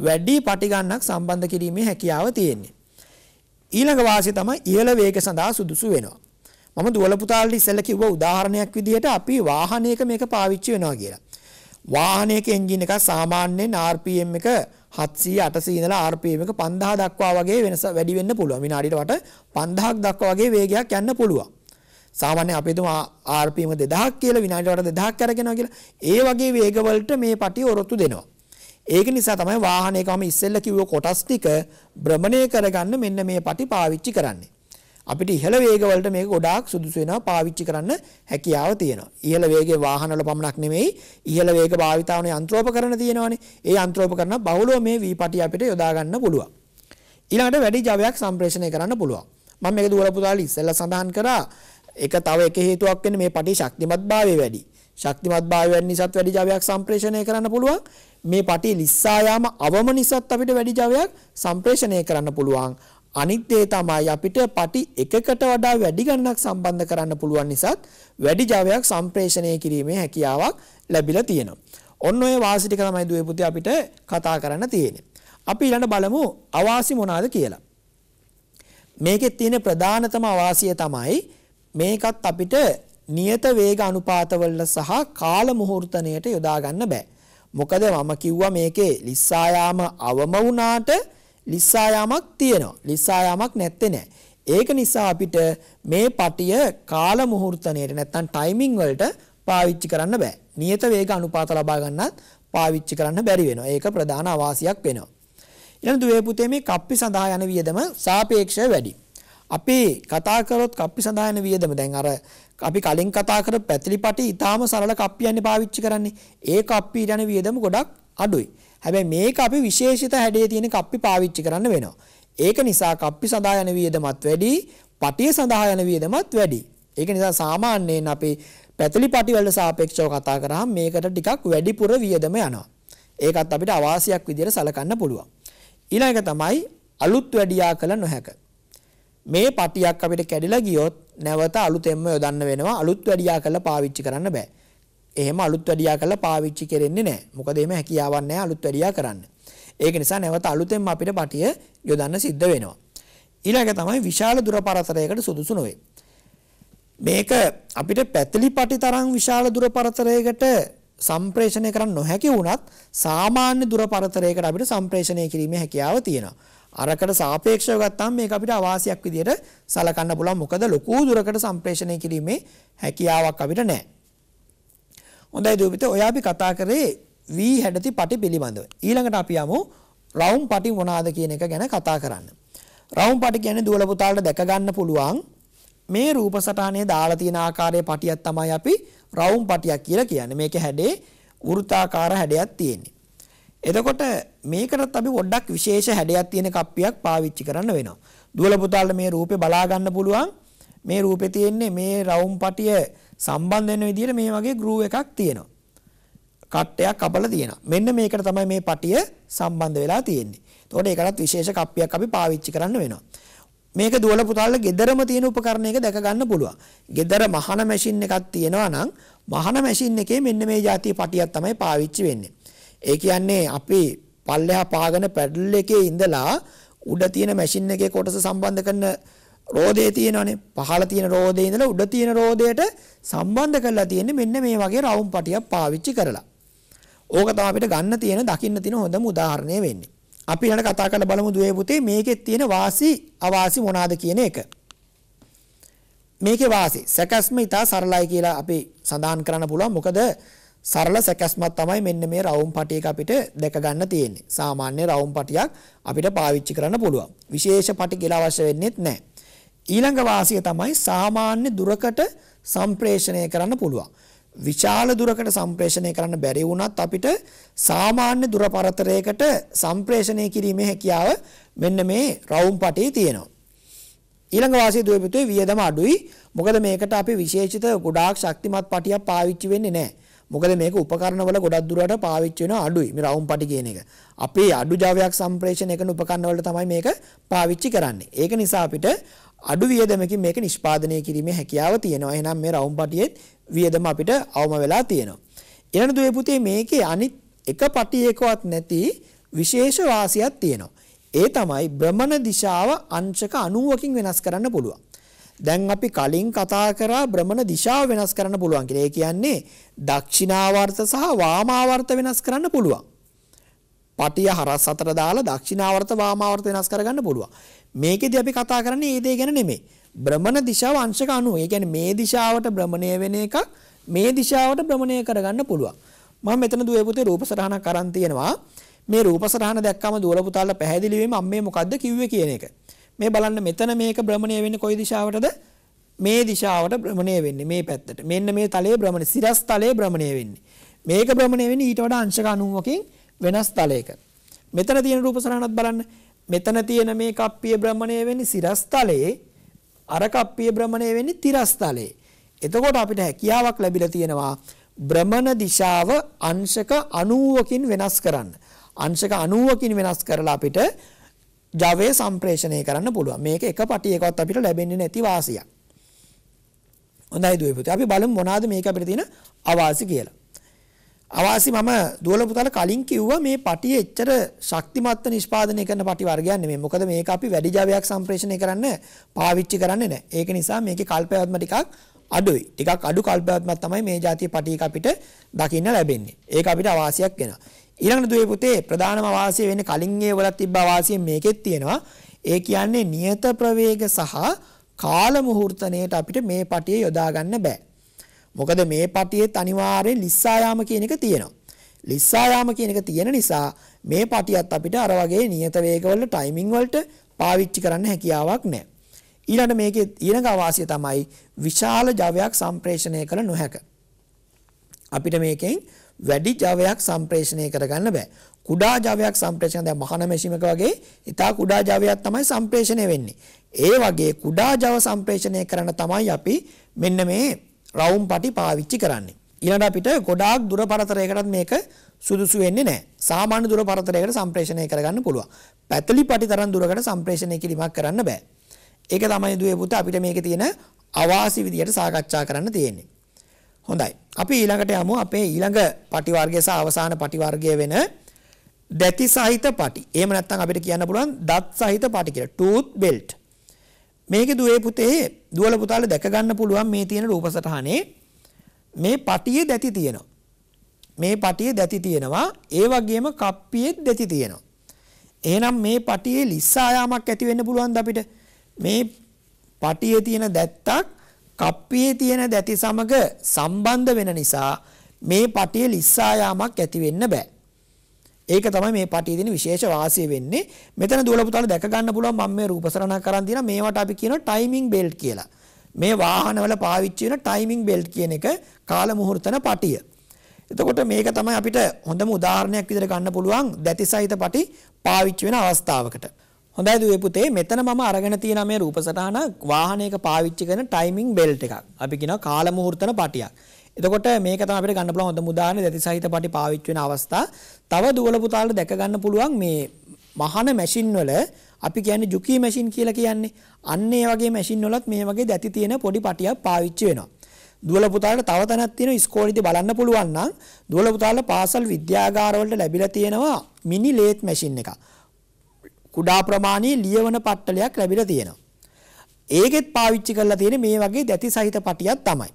වැඩි පටි ගන්නක් සම්බන්ධ කිරීමේ හැකියාව තියෙන්නේ. ඊළඟ වාසිය තමයි ඉහළ වේග සඳහා සුදුසු වෙනවා. මම දුවල පුතාලට ඉස්සෙල්ලා කිව්ව උදාහරණයක් විදිහට අපි වාහනයක මේක පාවිච්චි වෙනවා කියලා. වාහනයක එන්ජින් එකක් සාමාන්‍යයෙන් RPM එක 700 800 ඉඳලා RPM එක 5000 දක්වා වගේ වෙනස වැඩි වෙන්න පුළුවන්. විනාඩියට වට 5000ක් දක්වා වගේ වේගයක් යන්න පුළුවන්. සාමාන්‍ය අපි හිතමු RPM 2000ක් කියලා විනාඩියට 2000ක් අරගෙනවා කියලා. ඒ වගේ වේගවලට මේ පටිය ඔරොත්තු දෙනවා. ඒක නිසා තමයි වාහනයකම ඉස්සෙල්ල කිව්ව කොටස් ටික භ්‍රමණය කරගන්න මෙන්න මේ පටි පාවිච්චි කරන්නේ. අපිට ඉහළ වේගවලට මේක ගොඩාක් සුදුසු වෙනවා පාවිච්චි කරන්න හැකියාව තියෙනවා. ඉහළ වේගයේ වාහනවල පමණක් නෙමෙයි ඉහළ වේග භාවිතාවන යන්ත්‍රෝපකරණ තියෙනවානේ. ඒ යන්ත්‍රෝපකරණ බහුලව මේ වීපටි අපිට යොදා ගන්න පුළුවන්. ඊළඟට වැඩි ජවයක් සම්ප්‍රේෂණය කරන්න පුළුවන්. මම මේක දුවල පුතාලි ඉස්සෙල්ලා සඳහන් කරා ඒක තව එක හේතුවක් වෙන්නේ මේ පටි ශක්තිමත් භාවය වැඩි. ශක්තිමත් භාවය වැඩි නිසාත් වැඩි ජවයක් සම්ප්‍රේෂණය කරන්න පුළුවන්. මේ පටි ලිස්සා යාම අවම නිසාත් අපිට වැඩි ජවයක් සම්ප්‍රේෂණය කරන්න පුළුවන්. අනිත් දේ තමයි අපිට පටි එකකට වඩා වැඩි ගණනක් සම්බන්ධ කරන්න පුළුවන් නිසාත් වැඩි ජවයක් සම්ප්‍රේෂණය කිරීමේ හැකියාවක් ලැබිලා තියෙනවා. ඔන්න ඔය වාසි ටික තමයි දුවේ පුතේ අපිට කතා කරන්න තියෙන්නේ. අපි ඊළඟ බලමු අවාසි මොනවාද කියලා. මේකෙත් තියෙන ප්‍රධානතම අවාසිය තමයි මේකත් අපිට නියත වේග අනුපාතවල සහ කාල මුහුර්තණයට යොදා ගන්න බෑ. මොකද මම කිව්වා මේකේ ලිස්සායාම අවම වුණාට ලිස්සායාමක් තියෙනවා. ලිස්සායාමක් නැත්තේ නෑ. ඒක නිසා අපිට මේ පටිය කාල මුහුර්තණයට නැත්තම් ටයිමිං වලට පාවිච්චි කරන්න බෑ. නියත වේග අනුපාත ලබා ගන්නත් පාවිච්චි කරන්න බැරි වෙනවා. ඒක ප්‍රධාන අවාසියක් වෙනවා. ඊළඟ දුවේ පුතේ මේ කප්පි සඳහා යන වියදම සාපේක්ෂව වැඩි. අපි කතා කරොත් කප්පි සඳහන වියදම දැන් අර අපි කලින් කතා කරපු පැතිලිපටි ඊටාම සරල කප්පියන්නේ පාවිච්චි කරන්නේ. ඒ කප්පි යන වියදම ගොඩක් අඩුයි. හැබැයි මේක අපි විශේෂිත හැඩයේ තියෙන කප්පි පාවිච්චි කරන්න වෙනවා. ඒක නිසා කප්පි සඳහා යන වියදමත් වැඩි, පටිය සඳහා යන වියදමත් වැඩි. ඒක නිසා සාමාන්‍යයෙන් අපි පැතිලිපටි වලට සාපේක්ෂව කතා කරාම මේකට ටිකක් වැඩිපුර වියදම යනවා. ඒකත් අපිට අවාසියක් විදිහට සලකන්න පුළුවන්. ඊළඟ තමයි අලුත් වැඩියා කළ නොහැක. මේ පටියක් අපිට කැඩිලා ගියොත් නැවත අලුතෙන්ම යොදන්න වෙනවා අලුත් වැඩියා කරලා පාවිච්චි කරන්න බෑ. එහෙම අලුත් වැඩියා කරලා පාවිච්චි කරෙන්නේ නැහැ. මොකද එහෙම හැකියාවක් නැහැ අලුත් වැඩියා කරන්න. ඒක නිසා නැවත අලුතෙන්ම අපිට පටිය යොදන්න සිද්ධ වෙනවා. ඊළඟ තමයි විශාල දුර පරතරයකට සුදුසු නොවේ. මේක අපිට පැතිලි පටි තරම් විශාල දුර පරතරයකට සම්ප්‍රේෂණය කරන්න නොහැකි වුණත් සාමාන්‍ය දුර පරතරයකට අපිට සම්ප්‍රේෂණය කිරීමේ හැකියාව තියෙනවා. අරකට සාපේක්ෂව ගත්තාම මේක අපිට අවාසියක් විදියට සලකන්න පුළුවන්. මොකද ලොකු දුරකට සම්ප්‍රේෂණය කිරීමේ හැකියාවක් අපිට නැහැ. හොඳයි දූපිත ඔය අපි කතා කරේ V හැඩති පටි පිළිබඳව. ඊළඟට අපි යමු රවුම් පටි මොනවාද කියන එක ගැන කතා කරන්න. රවුම් පටි කියන්නේ දුවල පුතාලට දැක ගන්න පුළුවන් මේ රූප සටහනේ දාලා තියෙන ආකාරයේ පටියක් තමයි අපි රවුම් පටියක් කියලා කියන්නේ. මේකේ හැඩේ වෘත්තාකාර හැඩයක් තියෙන්නේ. එතකොට මේකටත් අපි පොඩ්ඩක් විශේෂ හැඩයක් තියෙන කප්පියක් පාවිච්චි කරන්න වෙනවා. දුවල පුතාලට මේ රූපේ බලා ගන්න පුළුවන්. මේ රූපේ තියෙන්නේ මේ රවුම් පටිය සම්බන්ධ වෙන විදිහට මේ වගේ ගෲව් එකක් තියෙනවා. කට්ටයක් කපලා තියෙනවා. මෙන්න මේකට තමයි මේ පටිය සම්බන්ධ වෙලා තියෙන්නේ. එතකොට ඒකටත් විශේෂ කප්පියක් අපි පාවිච්චි කරන්න වෙනවා. මේක දුවල පුතාලට gederම තියෙන උපකරණයක දැක ගන්න පුළුවන්. gedera මහන මැෂින් එකක් තියෙනවා නම් මහන මැෂින් එකේ මෙන්න මේ જાතිය පටියක් තමයි පාවිච්චි වෙන්නේ. ඒ කියන්නේ අපි පල්ලෙහා පාගන පැඩල් එකේ ඉඳලා උඩ තියෙන මැෂින් එකේ කොටස සම්බන්ධ කරන රෝදේ තියෙනවනේ. පහළ තියෙන රෝදේ ඉඳලා උඩ තියෙන රෝදයට සම්බන්ධ කරලා තියෙන්නේ මෙන්න මේ වගේ රවුම් පටියක් පාවිච්චි කරලා. ඕක තමයි අපිට ගන්න තියෙන දකින්න තියෙන හොඳම උදාහරණය වෙන්නේ. අපි ඊළඟ කතා කරලා බලමු දුවේ පුතේ මේකෙත් තියෙන වාසි අවාසි මොනවාද කියන එක. මේකේ වාසි සැකස්ම ඉතා සරලයි කියලා අපි සඳහන් කරන්න පුළුවන්. මොකද සරල සැකස්මක් තමයි මෙන්න මේ රවුම් පටියක අපිට දැක ගන්න තියෙන්නේ. සාමාන්‍ය රවුම් පටියක් අපිට පාවිච්චි කරන්න පුළුවන්. විශේෂ පටි කියලා අවශ්‍ය වෙන්නේත් නැහැ. ඊළඟ වාසිය තමයි සාමාන්‍ය දුරකට සම්ප්‍රේෂණය කරන්න පුළුවන්. විශාල දුරකට සම්ප්‍රේෂණය කරන්න බැරි වුණත් අපිට සාමාන්‍ය දුර පරතරයකට සම්ප්‍රේෂණය කිරීමේ හැකියාව මෙන්න මේ රවුම් පටියේ තියෙනවා. ඊළඟ වාසිය දුවේ පිටුවේ වියදම අඩුයි. මොකද මේකට අපි විශේෂිත ගොඩාක් ශක්තිමත් පටියක් පාවිච්චි වෙන්නේ නැහැ. මොකද මේක උපකරණවල ගොඩක් දුරට පාවිච්චි වෙන අඩුයි මේ රවුම් පටි කියන එක. අපේ අඩු ජවයක් සම්ප්‍රේෂණය කරන උපකරණවලට තමයි මේක පාවිච්චි කරන්නේ. ඒක නිසා අපිට අඩු වියදමකින් මේක නිෂ්පාදනය කිරීමේ හැකියාව තියෙනවා. එහෙනම් මේ රවුම් පටියෙත් වියදම අපිට අවම වෙලා තියෙනවා. ඊළඟ දුවේ පුතේ මේකේ අනිත් එක පටියකවත් නැති විශේෂ වාසියක් තියෙනවා. ඒ තමයි භ්‍රමණ දිශාව අංශක 90කින් වෙනස් කරන්න පුළුවන්. දැන් අපි කලින් කතා කරා භ්‍රමණ දිශාව වෙනස් කරන්න පුළුවන් කියලා. ඒ කියන්නේ දක්ෂිනාවර්ත සහ වාමාවර්ත වෙනස් කරන්න පුළුවන්. පටිය හරස් අතර දාලා දක්ෂිනාවර්ත වාමාවර්ත වෙනස් කරගන්න පුළුවන්. මේකෙදි අපි කතා කරන්නේ ඒ දේ ගැන නෙමෙයි. භ්‍රමණ දිශාව අංශක 90. ඒ කියන්නේ මේ දිශාවට භ්‍රමණය වෙන එකක් මේ දිශාවට භ්‍රමණය කරගන්න පුළුවන්. මම මෙතන දුවේ පුතේ රූප සටහනක් අරන් තියෙනවා. මේ රූප සටහන දැක්කම දුවල පුතාලා පැහැදිලි වෙයි මම මේ මොකද්ද කිව්වේ කියන එක. මේ බලන්න මෙතන මේක භ්‍රමණය වෙන්නේ කොයි දිශාවටද? මේ දිශාවට භ්‍රමණය වෙන්නේ මේ පැත්තට. මෙන්න මේ තලයේ භ්‍රමණය සිරස් තලයේ භ්‍රමණය වෙන්නේ. මේක භ්‍රමණය වෙන්නේ ඊට වඩා අංශක 90කින් වෙනස් තලයක. මෙතන තියෙන රූප සරණත් බලන්න. මෙතන තියෙන මේ කප්පිය භ්‍රමණය වෙන්නේ සිරස් තලයේ අර කප්පිය භ්‍රමණය වෙන්නේ තිරස් තලයේ. එතකොට අපිට හැකියාවක් ලැබිලා තියෙනවා භ්‍රමණ දිශාව අංශක 90කින් වෙනස් කරන්න. අංශක 90කින් වෙනස් කරලා අපිට ජවය සම්ප්‍රේෂණය කරන්න පුළුවන්. මේක එක පටියකවත් අපිට ලැබෙන්නේ නැති වාසියක්. හොඳයි දුවේ පුතේ. අපි බලමු මොනවාද මේක අපිට තියෙන අවාසි කියලා. අවාසි මම දුවල පුතාලා කලින් කිව්වා මේ පටිය එච්චර ශක්තිමත් නිෂ්පාදනය කරන පටි වර්ගයක් නෙමෙයි. මොකද මේක අපි වැඩි ජවයක් සම්ප්‍රේෂණය කරන්න පාවිච්චි කරන්නේ නැහැ. ඒක නිසා මේකේ කල්පයවත්ම ටිකක් අඩුයි. ටිකක් අඩු කල්පයවත්මක් තමයි මේ જાතිය පටියක අපිට දකින්න ලැබෙන්නේ. ඒක අපිට අවාසියක් වෙනවා. ඊළඟට දුවේ පුතේ ප්‍රධානම වාසිය වෙන්නේ කලින් ඒවලත් තිබ්බ වාසිය මේකෙත් තියෙනවා. ඒ කියන්නේ නියත ප්‍රවේග සහ කාල මුහූර්තණයට අපිට මේ පටිය යොදා ගන්න බෑ. මොකද මේ පටියේ අනිවාර්යෙන් ලිස්සායාම කියන එක තියෙනවා. ලිස්සායාම කියන එක තියෙන නිසා මේ පටියත් අපිට අර වගේ නියත වේගවල ටයිමින් වලට පාවිච්චි කරන්න හැකියාවක් නැහැ. ඊළඟ මේකේ ඊළඟ අවාසිය තමයි විශාල ජවයක් සම්ප්‍රේෂණය කළ නොහැක. අපිට මේකෙන් වැඩි ජවයක් සම්ප්‍රේෂණය කරගන්න බෑ. කුඩා ජවයක් සම්ප්‍රේෂණ දැන් මහාන මැෂිමක වගේ ඉතා කුඩා ජවයක් තමයි සම්ප්‍රේෂණය වෙන්නේ. ඒ වගේ කුඩා ජව සම්ප්‍රේෂණය කරන්න තමයි අපි මෙන්න මේ රවුම් පටි පාවිච්චි කරන්නේ. ඊළඟ අපිට ගොඩාක් දුර පරතරයකටත් මේක සුදුසු වෙන්නේ නැහැ. සාමාන්‍ය දුර පරතරයකට සම්ප්‍රේෂණය කරගන්න පුළුවන්. පැතලි පටි තරම් දුරකට සම්ප්‍රේෂණය කිරීමක් කරන්න බෑ. ඒක තමයි දුවේ පුතා අපිට මේකේ තියෙන අවාසි විදියට සාකච්ඡා කරන්න තියෙන්නේ. හොඳයි. අපි ඊළඟට යමු අපේ ඊළඟ පටිවර්ගය සහ අවසාන පටිවර්ගය වෙන දැති සහිත පටි. එහෙම නැත්නම් අපිට කියන්න පුළුවන් දත් සහිත පටි කියලා. tooth belt. මේකේ දුවේ පුතේ දුවල පුතාල දැක ගන්න පුළුවන් මේ තියෙන රූපසටහනේ මේ පටියේ දැති තියෙනවා. මේ පටියේ දැති තියෙනවා. ඒ වගේම කප්පියෙත් දැති තියෙනවා. එහෙනම් මේ පටියේ ලිස්ස ආයාමක් ඇති වෙන්න පුළුවන්ද අපිට? මේ පටියේ තියෙන දැත්තක් කප්පියේ තියෙන දැති සමග සම්බන්ධ වෙන නිසා මේ පටිය ලිස්සා යාමක් ඇති වෙන්න බෑ. ඒක තමයි මේ පටියේ තියෙන විශේෂ වාසිය වෙන්නේ. මෙතන දුවලපුතාල දැක ගන්න පුළුවන් මම මේ රූපසරණ කරන් තියෙන මේවට අපි කියනවා ටයිමිං බෙල්ට් කියලා. මේ වාහනවල පාවිච්චි වෙන ටයිමිං බෙල්ට් කියන එක කාල මුහුර්තන පටිය. එතකොට මේක තමයි අපිට හොඳම උදාහරණයක් විදිහට ගන්න පුළුවන් දැති සහිත පටි පාවිච්චි වෙන අවස්ථාවකට. හොඳයි දුවේ පුතේ මෙතන මම අරගෙන තියෙන මේ රූපසටහන වාහනයක පාවිච්චි කරන ටයිමිං බෙල්ට් එකක්. අපි කියනවා කාල මුහුර්තන පටියක්. එතකොට මේක තමයි අපිට ගන්න පුළුවන් හොඳම උදාහරණ දැති සහිත පටි පාවිච්චි වෙන අවස්ථා. තව දුවල පුතාලට දැක ගන්න පුළුවන් මේ මහන මැෂින් වල අපි කියන්නේ ජුකි මැෂින් කියලා කියන්නේ. අන්න ඒ වගේ මැෂින් වලත් මේ වගේ දැති තියෙන පොඩි පටියක් පාවිච්චි වෙනවා. දුවල පුතාලට තව තැනක් තියෙනවා ඉස්කෝලේදී බලන්න පුළුවන් නම් දුවල පුතාලට පාසල් විද්‍යාගාරවලට ලැබිලා තියෙනවා මිනි ලේත් මැෂින් එකක්. කුඩා ප්‍රමාණයේ ලියවන පට්ටලයක් ලැබිලා තියෙනවා. ඒකෙත් පාවිච්චි කරලා තියෙන මේ වගේ දැති සහිත පටියක් තමයි.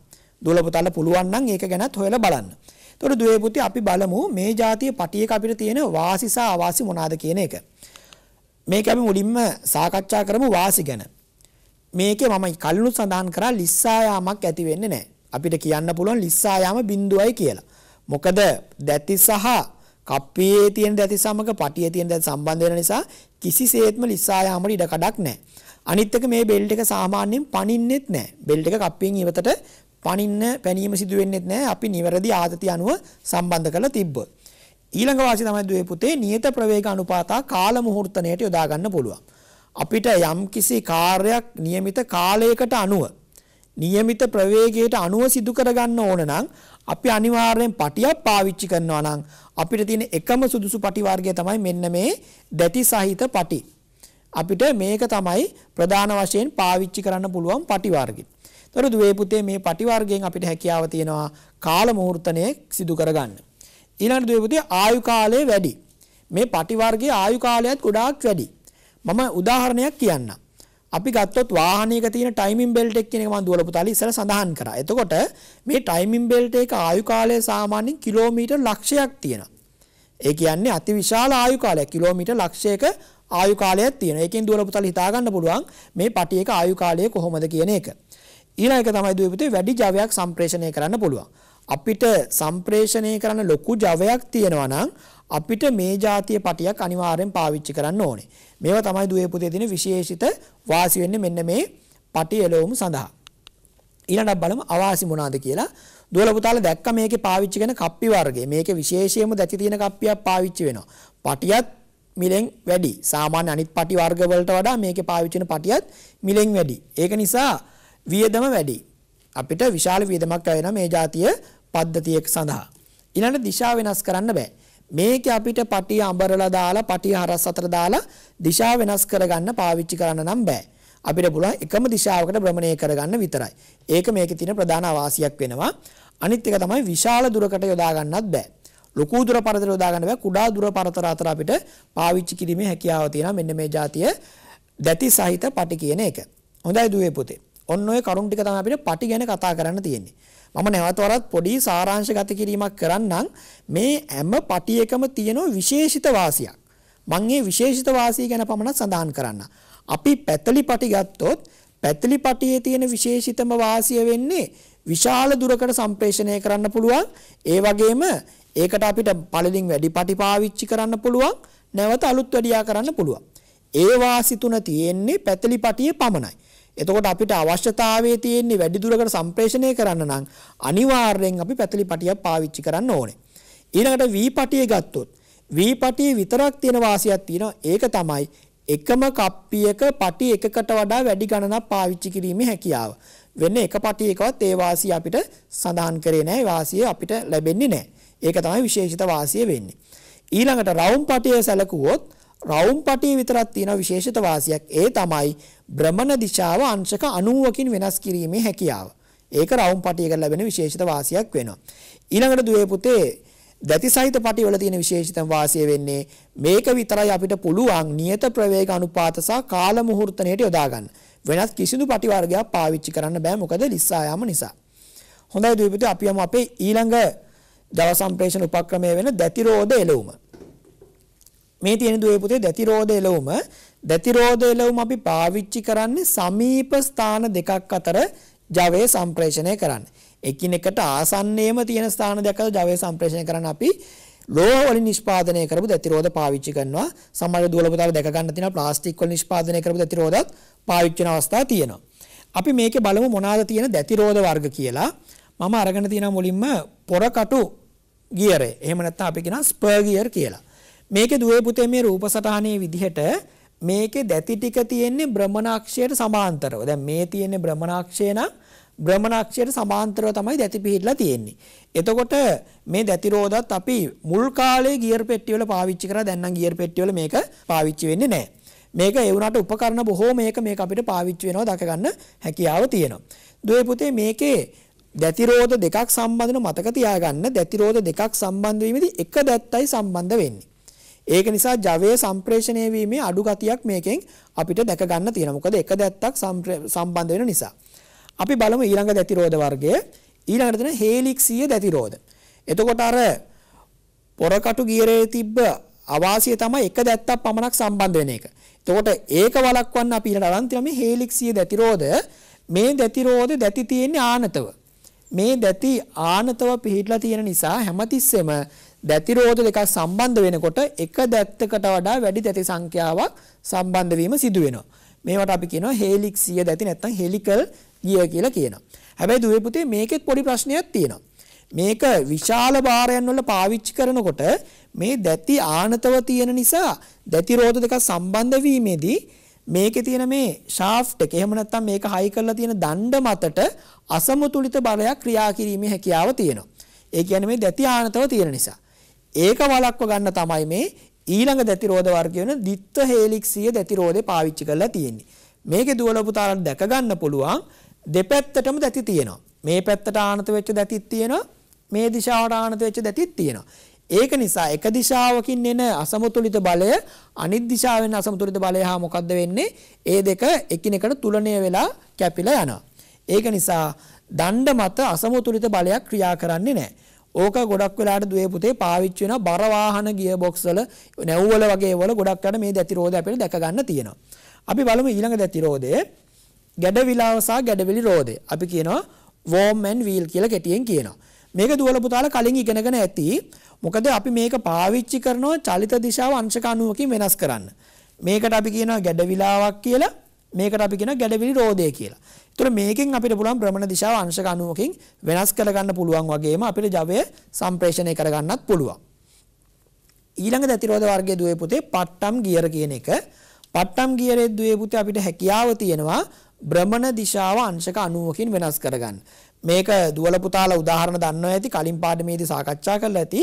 දුලපතල පුළුවන් නම් ඒක ගැනත් හොයලා බලන්න. එතකොට දුවේ පුතේ අපි බලමු මේ જાතිය පටියක අපිට තියෙන වාසි සහ අවාසි මොනවාද කියන එක. මේක අපි මුලින්ම සාකච්ඡා කරමු වාසි ගැන. මේකේ මම කලිනුත් සඳහන් කරා ලිස්සායාමක් ඇති වෙන්නේ නැහැ. අපිට කියන්න පුළුවන් ලිස්සායාම බිඳුවයි කියලා. මොකද දැති සහ කප්පියේ තියෙන දැති සමග පටියේ තියෙන දැති සම්බන්ධ වෙන නිසා කිසිසේත්ම ලිස්සා යාමට ඉඩ කඩක් නැහැ. අනිත් එක මේ බෙල්ට් එක සාමාන්‍යයෙන් පනින්නෙත් නැහැ. බෙල්ට් එක කප්පියෙන් ඉවතට පනින්න පැනීම සිදු වෙන්නේත් නැහැ. අපි නිවැරදි ආතතිය අනුව සම්බන්ධ කරලා තිබ්බොත්. ඊළඟ වාසිය තමයි දුවේ පුතේ නියත ප්‍රවේග අනුපාතා කාල මුහුර්තණයට යොදා ගන්න පුළුවන්. අපිට යම් කිසි කාර්යයක් නියමිත කාලයකට අනුව නියමිත ප්‍රවේගයට අනුව සිදු කරගන්න ඕන නම් අපි අනිවාර්යෙන් පටියක් පාවිච්චි කරනවා නම් අපිට තියෙන එකම සුදුසු පටි වර්ගය තමයි මෙන්න මේ දැටි සහිත පටි. අපිට මේක තමයි ප්‍රධාන වශයෙන් පාවිච්චි කරන්න පුළුවන් පටි වර්ගය. ඒතර දුවේ පුතේ මේ පටි වර්ගයෙන් අපිට හැකියාව තියෙනවා කාල මුහූර්තණය සිදු කරගන්න. ඊළඟට දුවේ පුතේ ආයු කාලය වැඩි. මේ පටි වර්ගයේ ආයු කාලයත් ගොඩාක් වැඩි. මම උදාහරණයක් කියන්නම්. අපි ගත්තොත් වාහනයක තියෙන ටයිමින් බෙල්ට් එක කියන එක මම දුවල පුතාලි ඉස්සර සඳහන් කරා. එතකොට මේ ටයිමින් බෙල්ට් එක ආයු කාලය සාමාන්‍යයෙන් කිලෝමීටර් ලක්ෂයක් තියෙනවා. ඒ කියන්නේ අතිවිශාල ආයු කාලයක් කිලෝමීටර් ලක්ෂයක ආයු කාලයක් තියෙනවා. ඒකෙන් දුවල පුතාලි හිතා ගන්න පුළුවන් මේ පටි එක ආයු කාලය කොහොමද කියන එක. ඊළඟ එක තමයි දුවේ පුතේ වැඩි ජවයක් සම්ප්‍රේෂණය කරන්න පුළුවන්. අපිට සම්ප්‍රේෂණය කරන්න ලොකු ජවයක් තියෙනවා නම් අපිට මේ જાතිය පටියක් අනිවාර්යෙන් පාවිච්චි කරන්න ඕනේ. මේවා තමයි දුවේ පුතේ තියෙන විශේෂිත වාසි වෙන්නේ මෙන්න මේ පටි එළවුම් සඳහා. ඊළඟට බලමු අවාසි මොනවාද කියලා. දුවල පුතාලා දැක්ක මේකේ පාවිච්චි කරන කප්පි වර්ගය. මේකේ විශේෂයෙන්ම දැති තියෙන කප්පියක් පාවිච්චි වෙනවා. පටියත් මිලෙන් වැඩි. සාමාන්‍ය අනිත් පටි වර්ග වලට වඩා මේකේ පාවිච්චි වෙන පටියත් මිලෙන් වැඩි. ඒක නිසා වියදම වැඩි. අපිට විශාල වියදමක් ඇය වෙනවා මේ જાතිය පද්ධතියක සඳහා. ඊළඟට දිශා වෙනස් කරන්න බෑ. මේක අපිට පටිය අඹරලා දාලා පටිය හරස් අතර දාලා දිශා වෙනස් කරගන්න පාවිච්චි කරන්න නම් බෑ. අපිට පුළුවන් එකම දිශාවකට භ්‍රමණය කරගන්න විතරයි. ඒක මේකේ තියෙන ප්‍රධාන අවාසියක් වෙනවා. අනිත් එක තමයි විශාල දුරකට යොදා ගන්නත් බෑ. ලොකු දුර පරතර යොදා ගන්න බෑ. කුඩා දුර පරතර අතර අපිට පාවිච්චි කිරීමේ හැකියාව තියෙනවා. මෙන්න මේ જાතිය දැති සහිත පටි කියන එක. හොඳයි දුවේ පුතේ. ඔන්න ඔය කරුණ ටික තමයි අපිට පටි ගැන කතා කරන්න තියෙන්නේ. මම නැවත වරත් පොඩි සාරාංශ ගත කිරීමක් කරන්නම් මේ හැම පටි එකම තියෙන විශේෂිත වාසියක් මම මේ විශේෂිත වාසිය ගැන පමණක් සඳහන් කරන්න අපි පැතලි පටි ගත්තොත් පැතලි පටියේ තියෙන විශේෂිතම වාසිය වෙන්නේ විශාල දුරකට සම්ප්‍රේෂණය කරන්න පුළුවන් ඒ වගේම ඒකට අපිට පළලින් වැඩි පටි පාවිච්චි කරන්න පුළුවන් නැවත අලුත් වැඩියා කරන්න පුළුවන් ඒ වාසි තුන තියෙන්නේ පැතලි පටියේ පමණයි එතකොට අපිට අවශ්‍යතාවයේ තියෙන්නේ වැඩි දුරකට සම්ප්‍රේෂණය කරන්න නම් අනිවාර්යෙන් අපි පැතලි පටියක් පාවිච්චි කරන්න ඕනේ. ඊළඟට වී පටිය ගත්තොත් වී පටියේ විතරක් තියෙන වාසියක් තියෙනවා. ඒක තමයි එකම කප්පියක පටි එකකට වඩා වැඩි ගණනක් පාවිච්චි කිරීමේ හැකියාව. වෙන එක පටියකවත් ඒ වාසිය අපිට සඳහන් කරේ නැහැ. වාසිය අපිට ලැබෙන්නේ නැහැ. ඒක තමයි විශේෂිත වාසිය වෙන්නේ. ඊළඟට රවුම් පටිය සැලකුවොත් රවුම් පටිය විතරක් තියෙන විශේෂිත වාසියක්. ඒ තමයි භ්‍රමණ දිශාව අංශක 90කින් වෙනස් කිරීමේ හැකියාව. ඒක රවුම් පටියකට ලැබෙන විශේෂිත වාසියක් වෙනවා. ඊළඟට දුවේ පුතේ දැති සහිත පටිවල තියෙන විශේෂිතම වාසිය වෙන්නේ මේක විතරයි අපිට පුළුවන් නියත ප්‍රවේග අනුපාත සහ කාල මුහුර්තණයට යොදා ගන්න. වෙනස් කිසිදු පටි වර්ගයක් පාවිච්චි කරන්න බෑ මොකද ලිස්සායාම නිසා. හොඳයි දීපිතේ අපි යමු අපේ ඊළඟ දව සම්ප්‍රේෂණ උපක්‍රමය වෙන දැතිරෝධ එළවුම. මේ තියෙන දුවේ පුතේ දැතිරෝධ එළවුම දැතිරෝධ එළවුම අපි පාවිච්චි කරන්නේ සමීප ස්ථාන දෙකක් අතර ජවය සම්ප්‍රේෂණය කරන්න. එකිනෙකට ආසන්නයේම තියෙන ස්ථාන දෙකක ජවය සම්ප්‍රේෂණය කරන්න අපි ලෝහ වලින් නිෂ්පාදනය කරපු දැතිරෝධ පාවිච්චි කරනවා. සමහර දුවලපතාව දැක ගන්න තියෙනවා ප්ලාස්ටික් වලින් නිෂ්පාදනය කරපු දැතිරෝධත් පාවිච්චි කරන අවස්ථා තියෙනවා. අපි මේකේ බලමු මොනවාද තියෙන දැතිරෝධ වර්ග කියලා. මම අරගෙන තියෙනවා මුලින්ම පොරකටු ගියරේ. එහෙම නැත්නම් අපි කියනවා ස්පර් ගියර් කියලා. මේකේ දුවේ පුතේ මේ රූප සටහනේ විදිහට මේකේ දැති ටික තියෙන්නේ භ්‍රමණාක්ෂයට සමාන්තරව. දැන් මේ තියෙන්නේ භ්‍රමණාක්ෂය නම් භ්‍රමණාක්ෂයට සමාන්තරව තමයි දැති පිහිටලා තියෙන්නේ. එතකොට මේ දැති රෝදත් අපි මුල් කාලේ ගියර් පෙට්ටිවල පාවිච්චි කරා දැන් නම් ගියර් පෙට්ටිවල මේක පාවිච්චි වෙන්නේ නැහැ. මේක ඒ වුණාට උපකරණ බොහෝ මේක මේක අපිට පාවිච්චි වෙනවා දක ගන්න හැකියාව තියෙනවා. දුවේ පුතේ මේකේ දැති රෝද දෙකක් සම්බන්ධන මතක තියාගන්න දැති රෝද දෙකක් සම්බන්ධ වීමේදී එක දැත්තයි සම්බන්ධ වෙන්නේ. ඒක නිසා ජවයේ සම්ප්‍රේෂණය වීමේ අඩු ගතියක් මේකෙන් අපිට දැක ගන්න තියෙනවා. මොකද එක දැත්තක් සම්බන්ධ වෙන නිසා. අපි බලමු ඊළඟ දැති රෝධ වර්ගය. ඊළඟට තියෙන හේලික්සීය දැති රෝධ. එතකොට අර පොරකටු ගියරේ තිබ්බ අවාසිය තමයි එක දැත්තක් පමණක් සම්බන්ධ වෙන එක. එතකොට ඒක වළක්වන්න අපි ඊළඟට අරන් තියෙන මේ හේලික්සීය දැති රෝධ මේ දැති රෝධ දැති තියෙන්නේ ආනතව. මේ දැති ආනතව පිහිටලා තියෙන නිසා හැමතිස්සෙම දැති රෝධ දෙකක් සම්බන්ධ වෙනකොට එක දැත්තකට වඩා වැඩි දැති සංඛ්‍යාවක් සම්බන්ධ වීම සිදු වෙනවා. මේවට අපි කියනවා හෙලික්සිය දැති නැත්නම් හෙලිකල් ගිය කියලා කියනවා. හැබැයි දුවේ පුතේ මේකෙත් පොඩි ප්‍රශ්නයක් තියෙනවා. මේක විශාල භාරයන් වල පාවිච්චි කරනකොට මේ දැති ආනතව තියෙන නිසා දැති රෝධ දෙකක් සම්බන්ධ වීමේදී මේකේ තියෙන මේ ෂාෆ්ට් එක එහෙම නැත්නම් මේක හයි කරලා තියෙන දණ්ඩ මතට අසමතුලිත බලයක් ක්‍රියා කිරීමේ හැකියාව තියෙනවා. ඒ කියන්නේ මේ දැති ආනතව තියෙන නිසා. ඒක වළක්ව ගන්න තමයි මේ ඊළඟ දැතිරෝධ වර්ගය වෙන ද්විත්ව හේලික්සිය දැතිරෝධේ පාවිච්චි කරලා තියෙන්නේ. මේකේ දුවල පුතාලට දැක ගන්න පුළුවන් දෙපැත්තටම දැති තියෙනවා. මේ පැත්තට ආනත වෙච්ච දැතිත් තියෙනවා. මේ දිශාවට ආනත වෙච්ච දැතිත් තියෙනවා. ඒක නිසා එක දිශාවකින් එන අසමතුලිත බලය අනිත් දිශාවෙන් අසමතුලිත බලය හා මොකද්ද වෙන්නේ? ඒ දෙක එකිනෙකට තුලණය වෙලා කැපිලා යනවා. ඒක නිසා දණ්ඩ මත අසමතුලිත බලයක් ක්‍රියා කරන්නේ නැහැ. ඕක ගොඩක් වෙලාට දුවේ පුතේ පාවිච්චි වෙන බර වාහන ගියර් බොක්ස් වල නැව්වල වගේ වල ගොඩක් අර මේ දැතිරෝධය අපිට දැක ගන්න තියෙනවා. අපි බලමු ඊළඟ දැතිරෝධය ගැඩවිලාව සහ ගැඩවිලි රෝධය. අපි කියනවා warm and wheel කියලා කෙටියෙන් කියනවා. මේක දුවල පුතාලා කලින් ඉගෙනගෙන ඇති. මොකද අපි මේක පාවිච්චි කරනවා චලිත දිශාව අංශක 90කින් වෙනස් කරන්න. මේකට අපි කියනවා ගැඩවිලාවක් කියලා මේකට අපි කියන ගැඩවිලි රෝධය කියලා. ඒතර මේකෙන් අපිට පුළුවන් භ්‍රමණ දිශාව අංශක 90කින් වෙනස් කරගන්න පුළුවන් වගේම අපිට ජවය සම්ප්‍රේෂණය කරගන්නත් පුළුවන්. ඊළඟ දතිරෝධ වර්ගයේ දුවේ පුතේ පට්ටම් ගියර කියන එක. පට්ටම් ගියරේ දුවේ පුතේ අපිට හැකියාව තියෙනවා භ්‍රමණ දිශාව අංශක 90කින් වෙනස් කරගන්න. මේක දුවල පුතාලා උදාහරණ දන්නවා ඇති කලින් පාඩමේදී සාකච්ඡා කරලා ඇති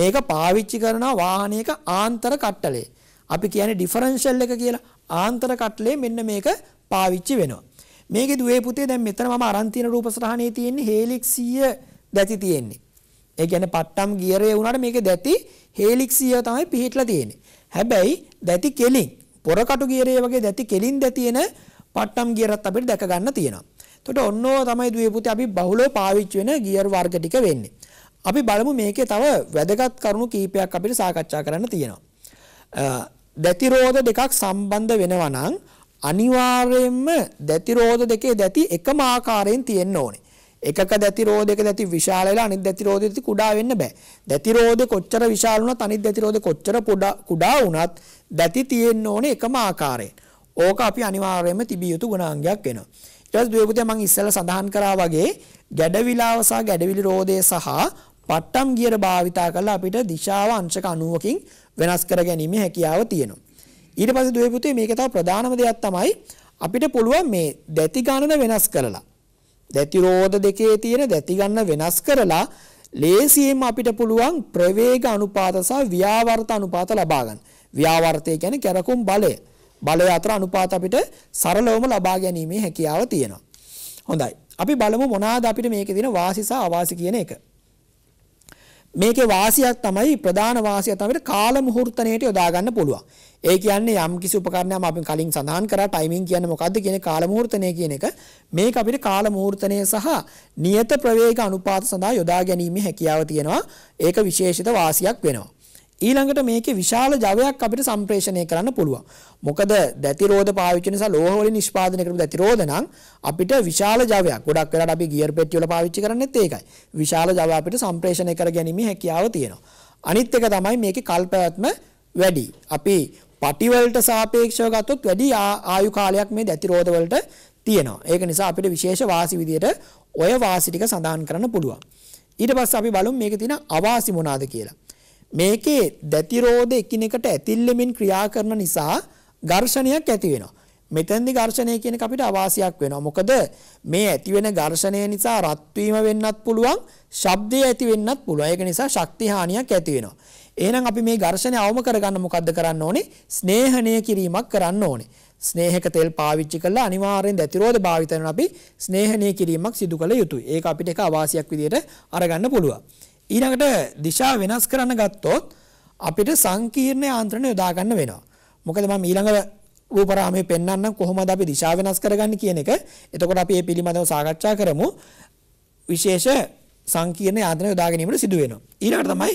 මේක පාවිච්චි කරන වාහනයක ආන්තර කට්ටලේ අපි කියන්නේ ඩිෆරන්ෂල් එක කියලා ආන්තර කට්ලේ මෙන්න මේක පාවිච්චි වෙනවා. මේකේ දුවේ පුතේ දැන් මෙතන මම අරන් තියෙන රූප සටහනේ තියෙන්නේ හේලික්ස් 100 දැති තියෙන්නේ. ඒ කියන්නේ පට්ටම් ගියරේ වුණාට මේකේ දැති හේලික්ස් 100 තමයි පිහිටලා තියෙන්නේ. හැබැයි දැති කෙලින් පොරකටු ගියරේ වගේ දැති කෙලින් දැතින පට්ටම් ගියරත් අපිට දැක ගන්න තියෙනවා. එතකොට ඔන්නෝ තමයි දුවේ පුතේ අපි බහුලව පාවිච්චි වෙන ගියර් වර්ග ටික වෙන්නේ. අපි බලමු මේකේ තව වැදගත් කරුණු කීපයක් අපිට සාකච්ඡා කරන්න තියෙනවා. දැතිරෝධ දෙකක් සම්බන්ධ වෙනවා නම් අනිවාර්යයෙන්ම දැතිරෝධ දෙකේ දැති එකම ආකාරයෙන් තියෙන්න ඕනේ. එකක දැතිරෝධයක දැති විශාල වෙලා අනිත් දැතිරෝධය දැති කුඩා වෙන්න බෑ. දැතිරෝධය කොච්චර විශාල වුණත් අනිත් දැතිරෝධය කොච්චර කුඩා වුණත් දැති තියෙන්න ඕනේ එකම ආකාරයෙන්. ඕක අපි අනිවාර්යයෙන්ම තිබිය යුතු ගුණාංගයක් වෙනවා. ඊට පස්සේ දුවපුතේ මම ඉස්සෙල්ලා සඳහන් කරා වගේ ගැඩවිලාව සහ ගැඩවිලි රෝධය සහ පට්ටම් ගියර භාවිතා කරලා අපිට දිශාව අංශක 90කින් වෙනස් කර ගැනීම හැකියාව තියෙනවා. ඊට පස්සේ දුවේ පුතේ මේකේ තව ප්‍රධානම දෙයක් තමයි අපිට පුළුවන් මේ දැති ගණන වෙනස් කරලා දැති රෝධ දෙකේ තියෙන දැති ගණන වෙනස් කරලා ලේසියෙන් අපිට පුළුවන් ප්‍රවේග අනුපාත සහ ව්‍යාවර්ත අනුපාත ලබා ගන්න. ව්‍යාවර්තය කියන්නේ කැරකුම් බලය. බලය අතර අනුපාත අපිට සරලවම ලබා ගැනීමේ හැකියාව තියෙනවා. හොඳයි. අපි බලමු මොනවාද අපිට මේකේ තියෙන වාසි සහ අවාසි කියන එක. මේකේ වාසියක් තමයි ප්‍රධාන වාසිය තමයි කාල මුහුර්තණයට යොදා ගන්න පුළුවන්. ඒ කියන්නේ යම් කිසි උපකරණයක් අපි කලින් සඳහන් කරා ටයිමින් කියන්නේ මොකද්ද කියන්නේ කාල මුහුර්තණය කියන එක. මේක අපිට කාල මුහුර්තණය සහ නියත ප්‍රවේග අනුපාත සඳහා යොදා ගැනීමේ හැකියාව තියෙනවා. ඒක විශේෂිත වාසියක් වෙනවා. ඊළඟට මේකේ විශාල ජවයක් අපිට සම්ප්‍රේෂණය කරන්න පුළුවන්. මොකද දැතිරෝධ පාවිච්චි නිසා ලෝහ වලින් නිෂ්පාදනය කරපු දැතිරෝධ නම් අපිට විශාල ජවයක්. ගොඩක් වෙලාවට අපි ගියර් පෙට්ටිය වල පාවිච්චි කරන්නේත් ඒකයි. විශාල ජව අපිට සම්ප්‍රේෂණය කර ගැනීමේ හැකියාව තියෙනවා. අනිත් එක තමයි මේකේ කල්පවත්ම වැඩි. අපි පටි වලට සාපේක්ෂව ගත්තොත් වැඩි ආයු කාලයක් මේ දැතිරෝධ වලට තියෙනවා. ඒක නිසා අපිට විශේෂ වාසි විදියට ඔය වාසි ටික සඳහන් කරන්න පුළුවන්. ඊට පස්සේ අපි බලමු මේකේ තියෙන අවාසි මොනවාද කියලා. මේකේ දැතිරෝධ එකිනෙකට ඇතිල්ලෙමින් ක්‍රියා කරන නිසා ඝර්ෂණයක් ඇති වෙනවා. මෙතෙන්දි ඝර්ෂණය කියන එක අපිට අවාසියක් වෙනවා. මොකද මේ ඇති වෙන ඝර්ෂණය නිසා රත් වීම වෙන්නත් පුළුවන්, ශබ්දය ඇති වෙන්නත් පුළුවන්. ඒක නිසා ශක්ති හානියක් ඇති වෙනවා. එහෙනම් අපි මේ ඝර්ෂණය අවම කරගන්න මොකද්ද කරන්න ඕනේ? ස්නේහණය කිරීමක් කරන්න ඕනේ. ස්නේහක තෙල් පාවිච්චි කළා අනිවාර්යෙන් දැතිරෝධ භාවිත කරන අපි ස්නේහණය කිරීමක් සිදු කළ යුතුයි. ඒක අපිට එක අවාසියක් විදිහට අරගන්න පුළුවන්. ඊළඟට දිශා වෙනස් කරන්න ගත්තොත් අපිට සංකීර්ණ යාන්ත්‍රණ යොදා ගන්න වෙනවා. මොකද මම ඊළඟ රූපරාමයේ පෙන්වන්නම් කොහොමද අපි දිශා වෙනස් කරගන්නේ කියන එක. එතකොට අපි මේ පිළිබඳව සාකච්ඡා කරමු. විශේෂ සංකීර්ණ යාන්ත්‍රණ යොදා ගැනීමට සිදු වෙනවා. ඊළඟට තමයි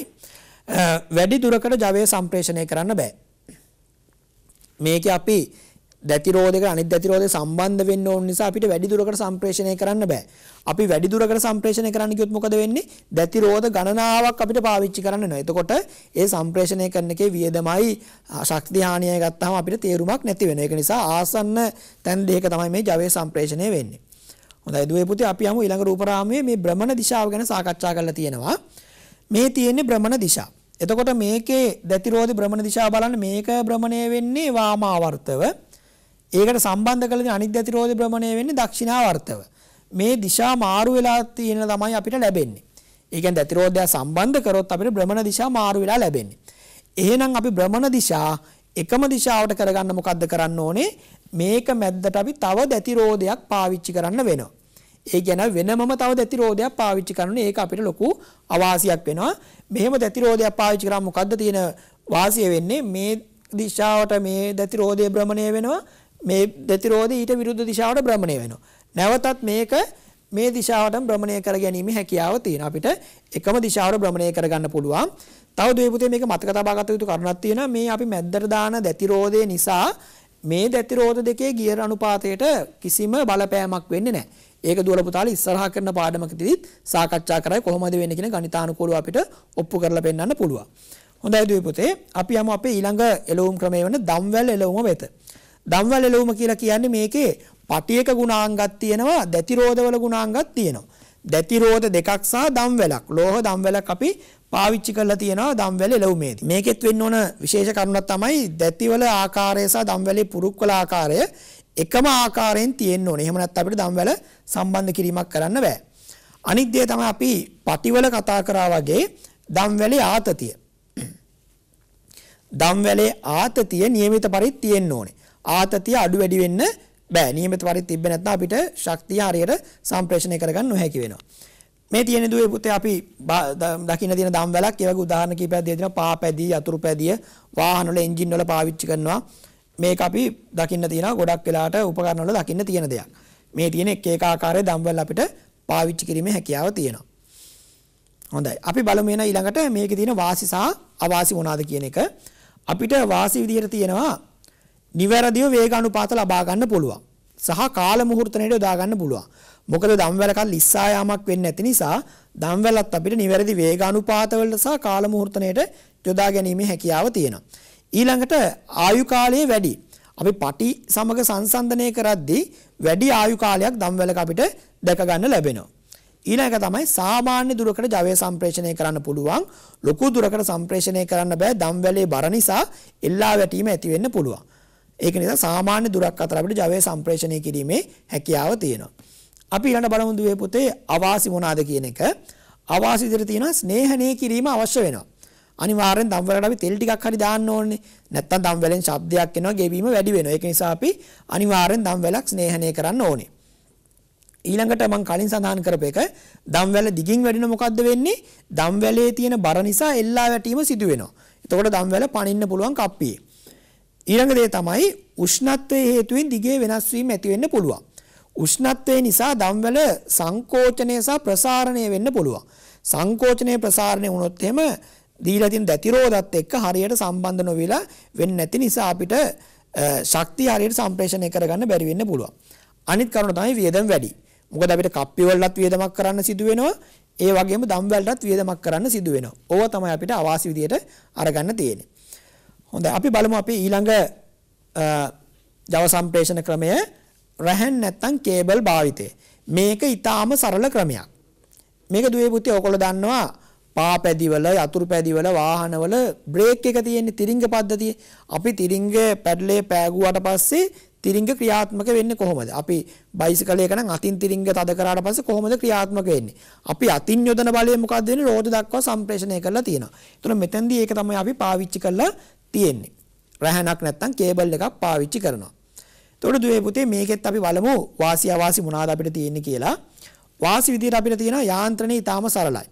වැඩි දුරකට ජවය සම්ප්‍රේෂණය කරන්න බෑ. මේකේ අපි දැතිරෝධයකට අනිත් දැතිරෝධය සම්බන්ධ වෙන්න ඕන නිසා අපිට වැඩි දුරකට සම්ප්‍රේෂණය කරන්න බෑ. අපි වැඩි දුරකට සම්ප්‍රේෂණය කරන්න ගියොත් මොකද වෙන්නේ? දැතිරෝධ ගණනාවක් අපිට පාවිච්චි කරන්න වෙනවා. එතකොට ඒ සම්ප්‍රේෂණය කරන එකේ වියදමයි ශක්ති හානිය ගත්තාම අපිට තේරුමක් නැති වෙනවා. ඒක නිසා ආසන්න තැන් දෙක තමයි මේ ජවයේ සම්ප්‍රේෂණය වෙන්නේ. හොඳයි දුවේ පුතේ අපි යමු ඊළඟ රූපරාමයේ මේ භ්‍රමණ දිශාව ගැන සාකච්ඡා කරලා තියෙනවා. මේ තියෙන්නේ භ්‍රමණ දිශා. එතකොට මේකේ දැතිරෝධි භ්‍රමණ දිශාව බලන්න මේක භ්‍රමණය වෙන්නේ වාමාවර්තව. ඒකට සම්බන්ධ කළදී අනිද්‍යතිරෝධ භ්‍රමණය වෙන්නේ දක්ෂිනාවර්තව. මේ දිශා මාරු වෙලා තියෙන තමයි අපිට ලැබෙන්නේ. ඒ කියන්නේ දතිරෝධය සම්බන්ධ කරොත් අපිට භ්‍රමණ දිශා මාරු වෙලා ලැබෙන්නේ. එහෙනම් අපි භ්‍රමණ දිශා එකම දිශාවට කරගන්න මොකද්ද කරන්න ඕනේ? මේක මැද්දට අපි තව දතිරෝධයක් පාවිච්චි කරන්න වෙනවා. ඒ කියන්නේ වෙනමම තව දතිරෝධයක් පාවිච්චි කරනවා. ඒක අපිට ලොකු අවාසියක් වෙනවා. මෙහෙම දතිරෝධයක් පාවිච්චි කරාම මොකද්ද තියෙන වාසිය වෙන්නේ? මේ දිශාවට මේ දතිරෝධය භ්‍රමණය වෙනවා. මේ ප්‍රතිරෝධය ඊට විරුද්ධ දිශාවට භ්‍රමණය වෙනවා. නැවතත් මේක මේ දිශාවටම භ්‍රමණය කර ගැනීමේ හැකියාව තියෙන අපිට එකම දිශාවට භ්‍රමණය කරගන්න පුළුවන්. තව දුවේ පුතේ මේක මතක තබා ගත යුතු කරුණක් තියෙනවා. මේ අපි මැද්දට දාන දැතිරෝධය නිසා මේ දැතිරෝධ දෙකේ ගියර අනුපාතයට කිසිම බලපෑමක් වෙන්නේ නැහැ. ඒක දුවල පුතාලා ඉස්සරහා කරන පාඩමකදීත් සාකච්ඡා කරයි කොහොමද වෙන්නේ කියන ගණිතානුකූලව අපිට ඔප්පු කරලා පෙන්වන්න පුළුවන්. හොඳයි දුවේ පුතේ අපි යමු අපේ ඊළඟ එළවුම් ක්‍රමය වෙන දම්වැල් එළවුම වෙත. ධම්වල එළවුම කියලා කියන්නේ මේකේ පටියක ගුණාංගක් තියෙනවා, දැතිරෝධවල ගුණාංගක් තියෙනවා. දැතිරෝධ දෙකක් සහ ධම්වැලක්. ලෝහ ධම්වැලක් අපි පාවිච්චි කරලා තියෙනවා ධම්වැල එළවුමේදී. මේකෙත් වෙන්න ඕන විශේෂ කරුණක් තමයි දැතිවල ආකාරය සහ ධම්වැලේ පුරුක්කල ආකාරය එකම ආකාරයෙන් තියෙන්න ඕනේ. එහෙම නැත්නම් අපිට ධම්වැල සම්බන්ධ කිරීමක් කරන්න බෑ. අනිත් දේ තමයි අපි පටිවල කතා කරා වගේ ධම්වැලේ ආතතිය. ධම්වැලේ ආතතිය નિયમિત පරිදි තියෙන්න ඕනේ. ආතතිය අඩු වැඩි වෙන්න බෑ. නියමිත පරිදි තිබ්බේ නැත්නම් අපිට ශක්තිය හරියට සම්ප්‍රේෂණය කරගන්න නොහැකි වෙනවා. මේ තියෙන දුවේ පුතේ අපි දකින්න තියෙන දම් වැලක් ඒ වගේ උදාහරණ කිහිපයක් දෙනවා. පා පැදී, යතුරු පැදී, වාහන වල එන්ජින් වල පාවිච්චි කරනවා. මේක අපි දකින්න තියෙනවා ගොඩක් වෙලාට උපකරණ වල දකින්න තියෙන දෙයක්. මේ තියෙන එක එක ආකාරයේ දම් වැල් අපිට පාවිච්චි කිරීමේ හැකියාව තියෙනවා. හොඳයි. අපි බලමු එන ඊළඟට මේකේ තියෙන වාසි සහ අවාසි මොනවාද කියන එක. අපිට වාසි විදිහට තියෙනවා නිවැරදිව වේග අනුපාත ලබා ගන්න පුළුවන්. සහ කාල මුහුර්තණයට යොදා ගන්න පුළුවන්. මොකද දම්වැලකල් ඉස්සා යාමක් වෙන්නේ නැති නිසා දම්වැලත් අපිට නිවැරදි වේග අනුපාත වලට සහ කාල මුහුර්තණයට යොදා ගැනීමේ හැකියාව තියෙනවා. ඊළඟට ආයු කාලය වැඩි. අපි පටි සමග සංසන්දනය කරද්දී වැඩි ආයු කාලයක් දම්වැලක අපිට දැක ගන්න ලැබෙනවා. ඊළඟ තමයි සාමාන්‍ය දුරකට ජවය සම්ප්‍රේෂණය කරන්න පුළුවන් ලොකු දුරකට සම්ප්‍රේෂණය කරන්න බෑ දම්වැලේ බර නිසා එල්ලා වැටීම ඇති වෙන්න පුළුවන්. ඒක නිසා සාමාන්‍ය දුරක් අතර අපිට ජවයේ සම්ප්‍රේෂණය කිරීමේ හැකියාව තියෙනවා. අපි ඊළඟ බලමු දුවේ පුතේ අවාසි මොනවාද කියන එක. අවාසි විදිහට තියෙනවා ස්නේහණය කිරීම අවශ්‍ය වෙනවා. අනිවාර්යෙන් දම් වලට අපි තෙල් ටිකක් හරි දාන්න ඕනේ. නැත්තම් දම් වලෙන් ශබ්දයක් එනවා ගෙවීම වැඩි වෙනවා. ඒක නිසා අපි අනිවාර්යෙන් දම් වලක් ස්නේහණය කරන්න ඕනේ. ඊළඟට මම කලින් සඳහන් කරපු එක දම් වැල දිගින් වැඩින මොකද්ද වෙන්නේ? දම් වැලේ තියෙන බර නිසා එල්ලා වැටීම සිදු වෙනවා. එතකොට දම් වැල පනින්න පුළුවන් කප්පියේ. ඊළඟ දේ තමයි උෂ්ණත්වයේ හේතුවෙන් දිගේ වෙනස් වීම ඇති වෙන්න පුළුවන්. උෂ්ණත්වය නිසා දම්වල සංකෝචනය සහ ප්‍රසාරණය වෙන්න පුළුවන්. සංකෝචනය ප්‍රසාරණය වුණොත් එහෙම දීලා තියෙන දැතිරෝධත් එක්ක හරියට සම්බන්ධ නොවිලා වෙන්නේ නැති නිසා අපිට ශක්තිය හරියට සම්ප්‍රේෂණය කරගන්න බැරි වෙන්න පුළුවන්. අනිත් කරුණ තමයි වියදම් වැඩි. මොකද අපිට කප්පි වලටත් වියදමක් කරන්න සිදු වෙනවා. ඒ වගේම දම් වලටත් වියදමක් කරන්න සිදු වෙනවා. ඕවා තමයි අපිට අවාසි විදියට අරගන්න තියෙන්නේ. හොඳයි අපි බලමු අපි ඊළඟ ජව සම්ප්‍රේෂණ ක්‍රමය රැහන් නැත්තම් කේබල් භාවිතය. මේක ඊටාම සරල ක්‍රමයක්. මේක දුවේ පුතේ ඔයකොල්ලෝ දන්නවා පා පැදිවල යතුරු පැදිවල වාහනවල බ්‍රේක් එක තියෙන තිරිංග පද්ධතිය. අපි තිරිංග පැඩලේ පෑගුවාට පස්සේ තිරිංග ක්‍රියාත්මක වෙන්නේ කොහොමද? අපි බයිසිකලයක නම් අතින් තිරිංග තද කරාට පස්සේ කොහොමද ක්‍රියාත්මක වෙන්නේ? අපි අතින් යොදන බලය මොකක්ද වෙන්නේ? රෝද දක්වා සම්ප්‍රේෂණය කරලා තියෙනවා. ඒතන මෙතෙන්දී ඒක තමයි අපි පාවිච්චි කරලා තියෙන්නේ. රැහනක් නැත්තම් කේබල් එකක් පාවිච්චි කරනවා. එතකොට දුවේ පුතේ මේකෙත් අපි බලමු වාසි අවාසි මොනවාද අපිට තියෙන්නේ කියලා. වාසි විදියට අපිට තියෙනවා යාන්ත්‍රණය ඊටාම සරලයි.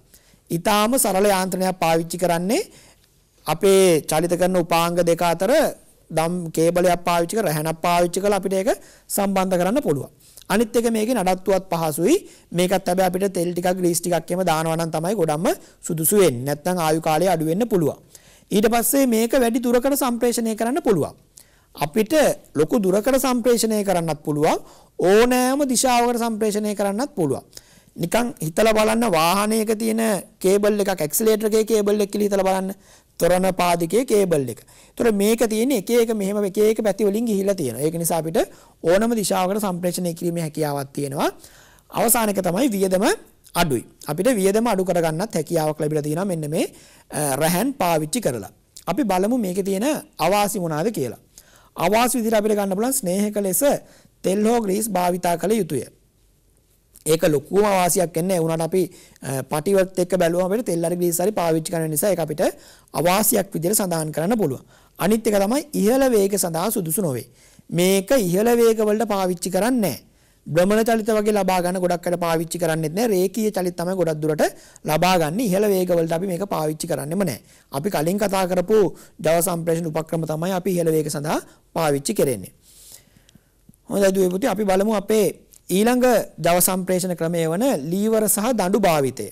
ඊටාම සරල යාන්ත්‍රණයක් පාවිච්චි කරන්නේ අපේ චලිත කරන උපාංග දෙක අතර දම් කේබලයක් පාවිච්චි කරලා රැහනක් පාවිච්චි කරලා අපිට ඒක සම්බන්ධ කරන්න පුළුවන්. අනිත් එක මේකේ නඩත්තුවත් පහසුයි. මේකත් හැබැයි අපිට තෙල් ටිකක් ග්‍රීස් ටිකක් එම දානවා නම් තමයි ගොඩක්ම සුදුසු වෙන්නේ. නැත්නම් ආයු කාලය අඩු වෙන්න පුළුවන්. ඊට පස්සේ මේක වැඩි දුරකට සම්ප්‍රේෂණය කරන්න පුළුවන්. අපිට ලොකු දුරකට සම්ප්‍රේෂණය කරන්නත් පුළුවන්. ඕනෑම දිශාවකට සම්ප්‍රේෂණය කරන්නත් පුළුවන්. නිකන් හිතලා බලන්න වාහනයක තියෙන කේබල් එකක් ඇක්සලරේටර් එකේ කේබල් එක කියලා හිතලා බලන්න තොරණ පාදිකයේ කේබල් එක. ඒතර මේක තියෙන එක එක මෙහෙම එක එක පැති වලින් ගිහිලා තියෙනවා. ඒක නිසා අපිට ඕනම දිශාවකට සම්ප්‍රේෂණය කිරීමේ හැකියාවක් තියෙනවා. අවසාන එක තමයි වියදම අඩුයි. අපිට වියදම අඩු කරගන්නත් හැකියාවක් ලැබිලා තියෙනවා මෙන්න මේ රැහන් පාවිච්චි කරලා. අපි බලමු මේකේ තියෙන අවාසි මොනවාද කියලා. අවාසි විදිහට අපිට ගන්න පුළුවන් ස්නේහක ලෙස තෙල් හෝ ග්‍රීස් භාවිතා කළ යුතුය. ඒක ලොකුම වාසියක් එන්නේ ඒ වුණාට අපි පටිවත් එක්ක බැලුවම අපිට තෙල් හරි ග්‍රීස් හරි පාවිච්චි කරන නිසා ඒක අපිට අවාසියක් විදිහට සඳහන් කරන්න පුළුවන්. අනිත් එක තමයි ඉහළ වේග සඳහා සුදුසු නොවේ. මේක ඉහළ වේග වලට පාවිච්චි කරන්නේ නැහැ. භ්‍රමණ චලිත වගේ ලබා ගන්න ගොඩක් අය පාවිච්චි කරන්නේත් නැහැ. රේඛීය චලිත තමයි ගොඩක් දුරට ලබා ගන්න ඉහළ වේග වලට අපි මේක පාවිච්චි කරන්නෙම නැහැ. අපි කලින් කතා කරපු ජව සම්ප්‍රේෂණ උපක්‍රම තමයි අපි ඉහළ වේග සඳහා පාවිච්චි කරන්නේ. හොඳයි දුවේ පුතේ අපි බලමු අපේ ඊළඟ ජව සම්ප්‍රේෂණ ක්‍රමය වන ලීවර සහ දඬු භාවිතය.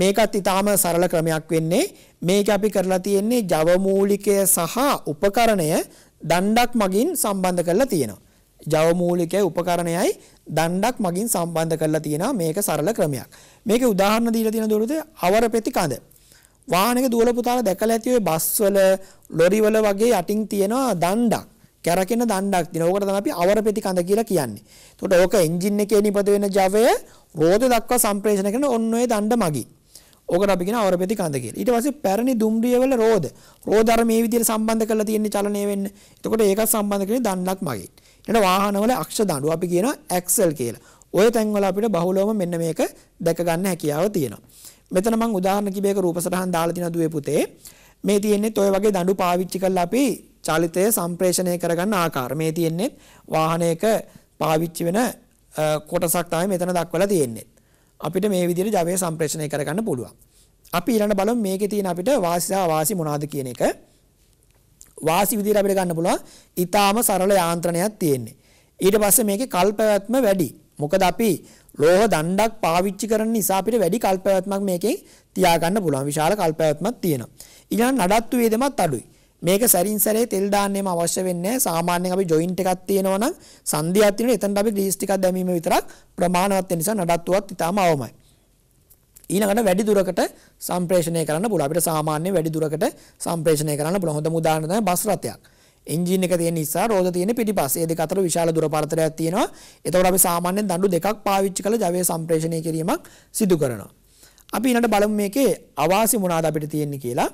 මේකත් ඊටාම සරල ක්‍රමයක් වෙන්නේ. මේක අපි කරලා තියෙන්නේ ජව මූලිකය සහ උපකරණය දණ්ඩක් මගින් සම්බන්ධ කරලා තියෙනවා. ජව මූලිකය උපකරණයයි දණ්ඩක් මගින් සම්බන්ධ කරලා තියෙනවා. මේක සරල ක්‍රමයක්. මේකේ උදාහරණ දීලා තියෙන දොරතේ අවරපෙති කඳ. වාහනයක දුවල පුතාලා දැකලා ඇති ඔය බස් වල ලොරි වල වගේ යටින් තියෙනවා දණ්ඩක්. කැරකෙන දණ්ඩක් තියෙනවා. ඕකට තමයි අපි අවර ප්‍රතිකඳ කියලා කියන්නේ. එතකොට ඕක එන්ජින් එකේ නිපද වෙන ජවය රෝද දක්වා සම්ප්‍රේෂණය කරන ඔන්න ඔය දණ්ඩ මගී. ඕකට අපි කියන අවරපති කඳ කියලා. ඊට පස්සේ පැරණි දුම්රිය වල රෝද. රෝද අර මේ විදිහට සම්බන්ධ කරලා තියෙන චලනය වෙන්න. එතකොට ඒකත් සම්බන්ධ කරන්නේ දණ්ඩක් මගින්. ඊළඟ වාහන වල අක්ෂ දඬු අපි කියනවා ඇක්සල් කියලා. ওই තැන් වල අපිට බහුලවම මෙන්න මේක දැක ගන්න හැකියාව තියෙනවා. මෙතන මම උදාහරණ කිහිපයක රූපසටහන් දාලා තියෙනවා දුවේ පුතේ. මේ තියෙන්නේ toy වගේ දඬු පාවිච්චි කරලා අපි චලිතය සම්ප්‍රේෂණය කරගන්න ආකාර. මේ තියෙන්නේ වාහනයක පාවිච්චි වෙන කොටසක් තමයි මෙතන දක්වලා තියෙන්නේ. අපිට මේ විදිහට ජවය සම්ප්‍රේෂණය කරගන්න පුළුවන්. අපි ඊළඟ බලමු මේකේ තියෙන අපිට වාසිසා වාසි මොනවාද කියන එක. වාසි විදිහට අපිට ගන්න පුළුවන් ඊටාම සරල යාන්ත්‍රණයක් තියෙන්නේ. ඊට පස්සේ මේකේ කල්පවැත්ම වැඩි. මොකද අපි ලෝහ දණ්ඩක් පාවිච්චි කරන නිසා අපිට වැඩි කල්පවැත්මක් මේකෙන් තියාගන්න පුළුවන්. විශාල කල්පවැත්මක් තියෙනවා. ඊළඟ නඩත්තු වේදමත් අඩුයි. මේක සැරින් සැරේ තෙල් දාන්නෙම අවශ්‍ය වෙන්නේ සාමාන්‍යයෙන් අපි ජොයින්ට් එකක් තියෙනවා නම් සංදියක් තියෙනවා එතනට අපි ග්‍රීස් ටිකක් දැමීම විතරක් ප්‍රමාණවත් වෙන නිසා නඩත්තුවත් ඉතාම අවමයි ඊළඟට වැඩි දුරකට සම්ප්‍රේෂණය කරන්න පුළුවන් අපිට සාමාන්‍ය වැඩි දුරකට සම්ප්‍රේෂණය කරන්න පුළුවන් හොඳම උදාහරණ තමයි බස් රථයක් එන්ජින් එක තියෙන නිසා රෝද තියෙන පිටිපස්ස. ඒ දෙක අතර විශාල දුර පරතරයක් තියෙනවා. එතකොට අපි සාමාන්‍යයෙන් දඬු දෙකක් පාවිච්චි කරලා ජවයේ සම්ප්‍රේෂණය කිරීමක් සිදු කරනවා. අපි ඊළඟට බලමු මේකේ අවාසි මොනවාද අපිට තියෙන්නේ කියලා.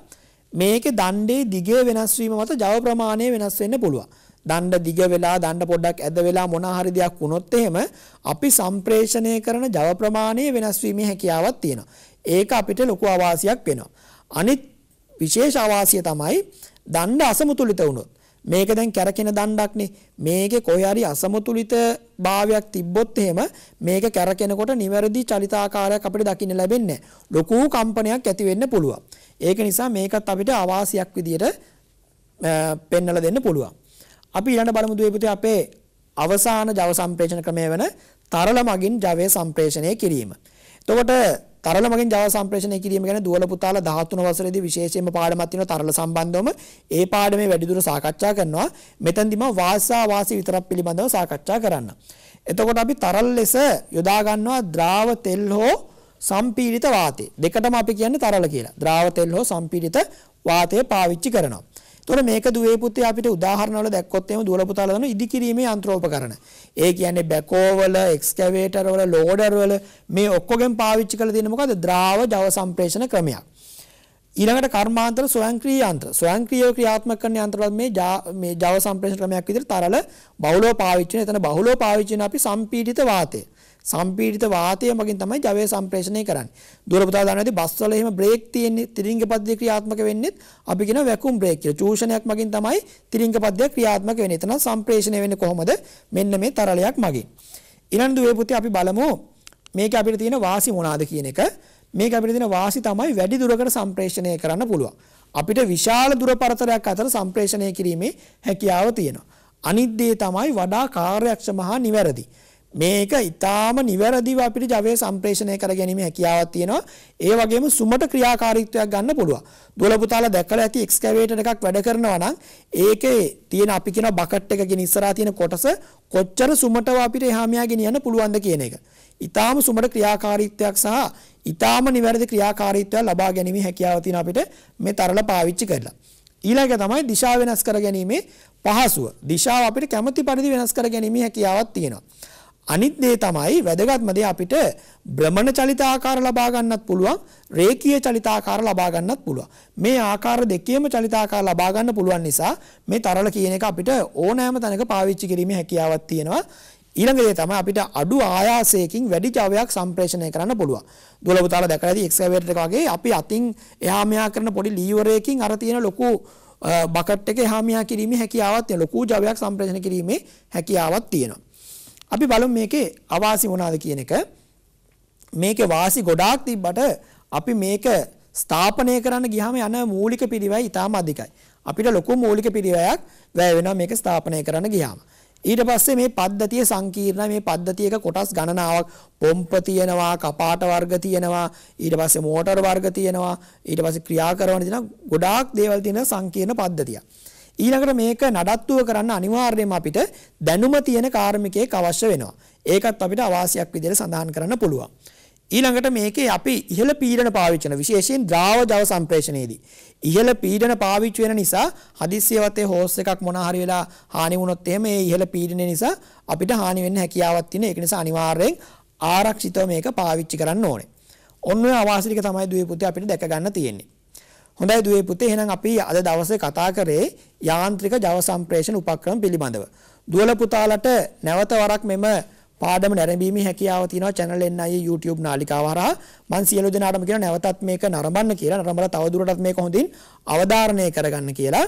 මේකේ දණ්ඩේ දිගය වෙනස් වීම මත ජව ප්‍රමාණය වෙනස් වෙන්න පුළුවන්. දණ්ඩ දිග වෙලා දණ්ඩ පොඩ්ඩක් ඇද වෙලා මොන හරි දෙයක් වුණොත් එහෙම අපි සම්ප්‍රේෂණය කරන ජව ප්‍රමාණය වෙනස් වීමේ හැකියාවක් තියෙනවා. ඒක අපිට ලොකු අවාසියක් වෙනවා. අනිත් විශේෂ අවාසිය තමයි දණ්ඩ අසමතුලිත වුණොත්. මේක දැන් කැරකෙන දණ්ඩක්නේ. මේකේ කොහේ හරි අසමතුලිත භාවයක් තිබ්බොත් එහෙම මේක කැරකෙනකොට නිවැරදි චලිතාකාරයක් අපිට දකින්න ලැබෙන්නේ නැහැ. ලොකු කම්පනයක් ඇති වෙන්න පුළුවන්. ඒක නිසා මේකත් අපිට අවාසියක් විදියට පෙන්වලා දෙන්න පුළුවන්. අපි ඊළඟ බලමු දුවේ අපේ අවසාන ජව සම්ප්‍රේෂණ ක්‍රමය වෙන තරල මගින් ජවයේ සම්ප්‍රේෂණය කිරීම. එතකොට තරල මගින් ජව සම්ප්‍රේෂණය කිරීම ගැන දුවල පුතාලා 13 වසරේදී විශේෂයෙන්ම පාඩමක් තියෙනවා තරල සම්බන්ධවම. ඒ පාඩමේ වැඩිදුර සාකච්ඡා කරනවා. මෙතනදී මම වාසා වාසි විතරක් පිළිබඳව සාකච්ඡා කරන්න. එතකොට අපි තරල ලෙස යොදා ගන්නවා ද්‍රාව තෙල් හෝ සම්පීඩිත වාතය. දෙකටම අපි කියන්නේ තරල කියලා. ද්‍රාව තෙල් හෝ සම්පීඩිත වාතය පාවිච්චි කරනවා. එතකොට මේක දුවේ පුතේ අපිට උදාහරණවල දැක්කොත් එහෙම දුවල පුතාලා දන්න ඉදිකිරීමේ යන්ත්‍රෝපකරණ. ඒ කියන්නේ බැකෝ වල, එක්ස්කැවේටර් වල, ලෝඩර් වල මේ ඔක්කොගෙන් පාවිච්චි කරලා තියෙන මොකද්ද? ද්‍රාව ජව සම්ප්‍රේෂණ ක්‍රමයක්. ඊළඟට කර්මාන්තර ස්වයංක්‍රීය යන්ත්‍ර. ස්වයංක්‍රීයව ක්‍රියාත්මක කරන යන්ත්‍රවල මේ මේ ජව සම්ප්‍රේෂණ ක්‍රමයක් විදිහට තරල බහුලව පාවිච්චි වෙන. එතන බහුලව පාවිච්චි වෙන අපි සම්පීඩිත වාතය. සම්පීඩිත වාතය මගින් තමයි ජවය සංප්‍රේෂණය කරන්නේ. දුර පුතා දන්නවා ඇති බස් වල එහෙම බ්‍රේක් තියෙන්නේ තිරිංග පද්ධතිය ක්‍රියාත්මක වෙන්නේ අපි කියන වැකුම් බ්‍රේක් කියලා. චූෂණයක් මගින් තමයි තිරිංග පද්ධතිය ක්‍රියාත්මක වෙන්නේ. එතන සංප්‍රේෂණය වෙන්නේ කොහොමද? මෙන්න මේ තරලයක් මගින්. ඊළඟ දුවේ පුතේ අපි බලමු මේක අපිට තියෙන වාසි මොනවාද කියන එක. මේක අපිට තියෙන වාසි තමයි වැඩි දුරකට සංප්‍රේෂණය කරන්න පුළුවන්. අපිට විශාල දුර පරතරයක් අතර සංප්‍රේෂණය කිරීමේ හැකියාව තියෙනවා. අනිත් දේ තමයි වඩා කාර්යක්ෂම හා නිවැරදි. මේක ඊටාම නිවැරදිව අපිට ජවයේ සම්ප්‍රේෂණය කර ගැනීම හැකියාවක් තියෙනවා. ඒ වගේම සුමට ක්‍රියාකාරීත්වයක් ගන්න පුළුවන්. දුවල පුතාලා දැකලා ඇති එක්ස්කැවේටර් එකක් වැඩ කරනවා නම් ඒකේ තියෙන අපි කියන බකට් එකකින් ඉස්සරහා තියෙන කොටස කොච්චර සුමටව අපිට එහා මෙහා ගෙනියන්න පුළුවන්ද කියන එක. ඊටාම සුමට ක්‍රියාකාරීත්වයක් සහ ඊටාම නිවැරදි ක්‍රියාකාරීත්වයක් ලබා ගැනීම හැකියාව තියෙන අපිට මේ තරල පාවිච්චි කරලා. ඊළඟ තමයි දිශා වෙනස් කර ගැනීමේ පහසුව. දිශාව අපිට කැමති පරිදි වෙනස් කර ගැනීම හැකියාවක් තියෙනවා. අනිත් දේ තමයි වැදගත්ම දේ අපිට භ්‍රමණ චලිතාකාර ලබා ගන්නත් පුළුවන් රේඛීය චලිතාකාර ලබා ගන්නත් පුළුවන් මේ ආකාර දෙකේම චලිතාකාර ලබා ගන්න පුළුවන් නිසා මේ තරල කියන එක අපිට ඕනෑම තැනක පාවිච්චි කිරීමේ හැකියාවක් තියෙනවා ඊළඟ දේ තමයි අපිට අඩු ආයාසයකින් වැඩි ජවයක් සම්ප්‍රේෂණය කරන්න පුළුවන් දුලබුතාල දැකලා ඇති එක්ස්කැවේටර් එක වගේ අපි අතින් එහා මෙහා කරන පොඩි ලීවරයකින් අර තියෙන ලොකු බකට් එක එහා මෙහා කිරීමේ හැකියාවක් තියෙන ලොකු ජවයක් සම්ප්‍රේෂණය කිරීමේ හැකියාවක් තියෙනවා අපි බලමු මේකේ අවාසි මොනවාද කියන එක. මේකේ වාසි ගොඩාක් තිබ්බට අපි මේක ස්ථාපනය කරන්න ගියාම යන මූලික පිරිවැය ඉතාම අධිකයි. අපිට ලොකු මූලික පිරිවැයක් වැය වෙනවා මේක ස්ථාපනය කරන්න ගියාම. ඊට පස්සේ මේ පද්ධතිය සංකීර්ණයි මේ පද්ධතියක කොටස් ගණනාවක් පොම්ප තියෙනවා කපාට වර්ග තියෙනවා ඊට පස්සේ මෝටර වර්ග තියෙනවා ඊට පස්සේ ක්‍රියා කරන දින ගොඩාක් දේවල් තියෙන සංකීර්ණ පද්ධතියක්. ඊළඟට මේක නඩත්තුව කරන්න අනිවාර්යයෙන්ම අපිට දැනුම තියෙන කාර්මිකයෙක් අවශ්‍ය වෙනවා. ඒකත් අපිට අවාසියක් විදිහට සඳහන් කරන්න පුළුවන්. ඊළඟට මේකේ අපි ඉහළ පීඩන පාවිච්චි කරන විශේෂයෙන් ද්‍රාව ජව සංප්‍රේෂණයේදී ඉහළ පීඩන පාවිච්චි වෙන නිසා හදිස්සියවතේ හෝස් එකක් මොනවා හරි වෙලා හානි වුණොත් එහෙම ඒ ඉහළ පීඩනය නිසා අපිට හානි වෙන්න හැකියාවක් තියෙන ඒක නිසා අනිවාර්යෙන් ආරක්ෂිතව මේක පාවිච්චි කරන්න ඕනේ. ඔන්න ඔය අවාසි ටික තමයි දුවේ පුතේ අපිට දැක ගන්න තියෙන්නේ. හොඳයි දුවේ පුතේ එහෙනම් අපි අද දවසේ කතා කරේ යාන්ත්‍රික ජව සම්ප්‍රේෂණ උපක්‍රම පිළිබඳව. දුවල පුතාලට නැවත වරක් මෙම පාඩම නැරඹීමේ හැකියාව තියෙනවා channel NIA e YouTube නාලිකාව හරහා. මම සියලු දෙනාටම කියන නැවතත් මේක නරඹන්න කියලා. නරඹලා තවදුරටත් මේක හොඳින් අවධාරණය කරගන්න කියලා.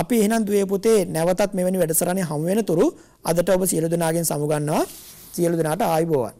අපි එහෙනම් දුවේ පුතේ නැවතත් මෙවැනි වැඩසටහනේ හමු වෙනතුරු අදට ඔබ සියලු දෙනාගෙන් සමුගන්නවා. සියලු දෙනාට ආයුබෝවන්.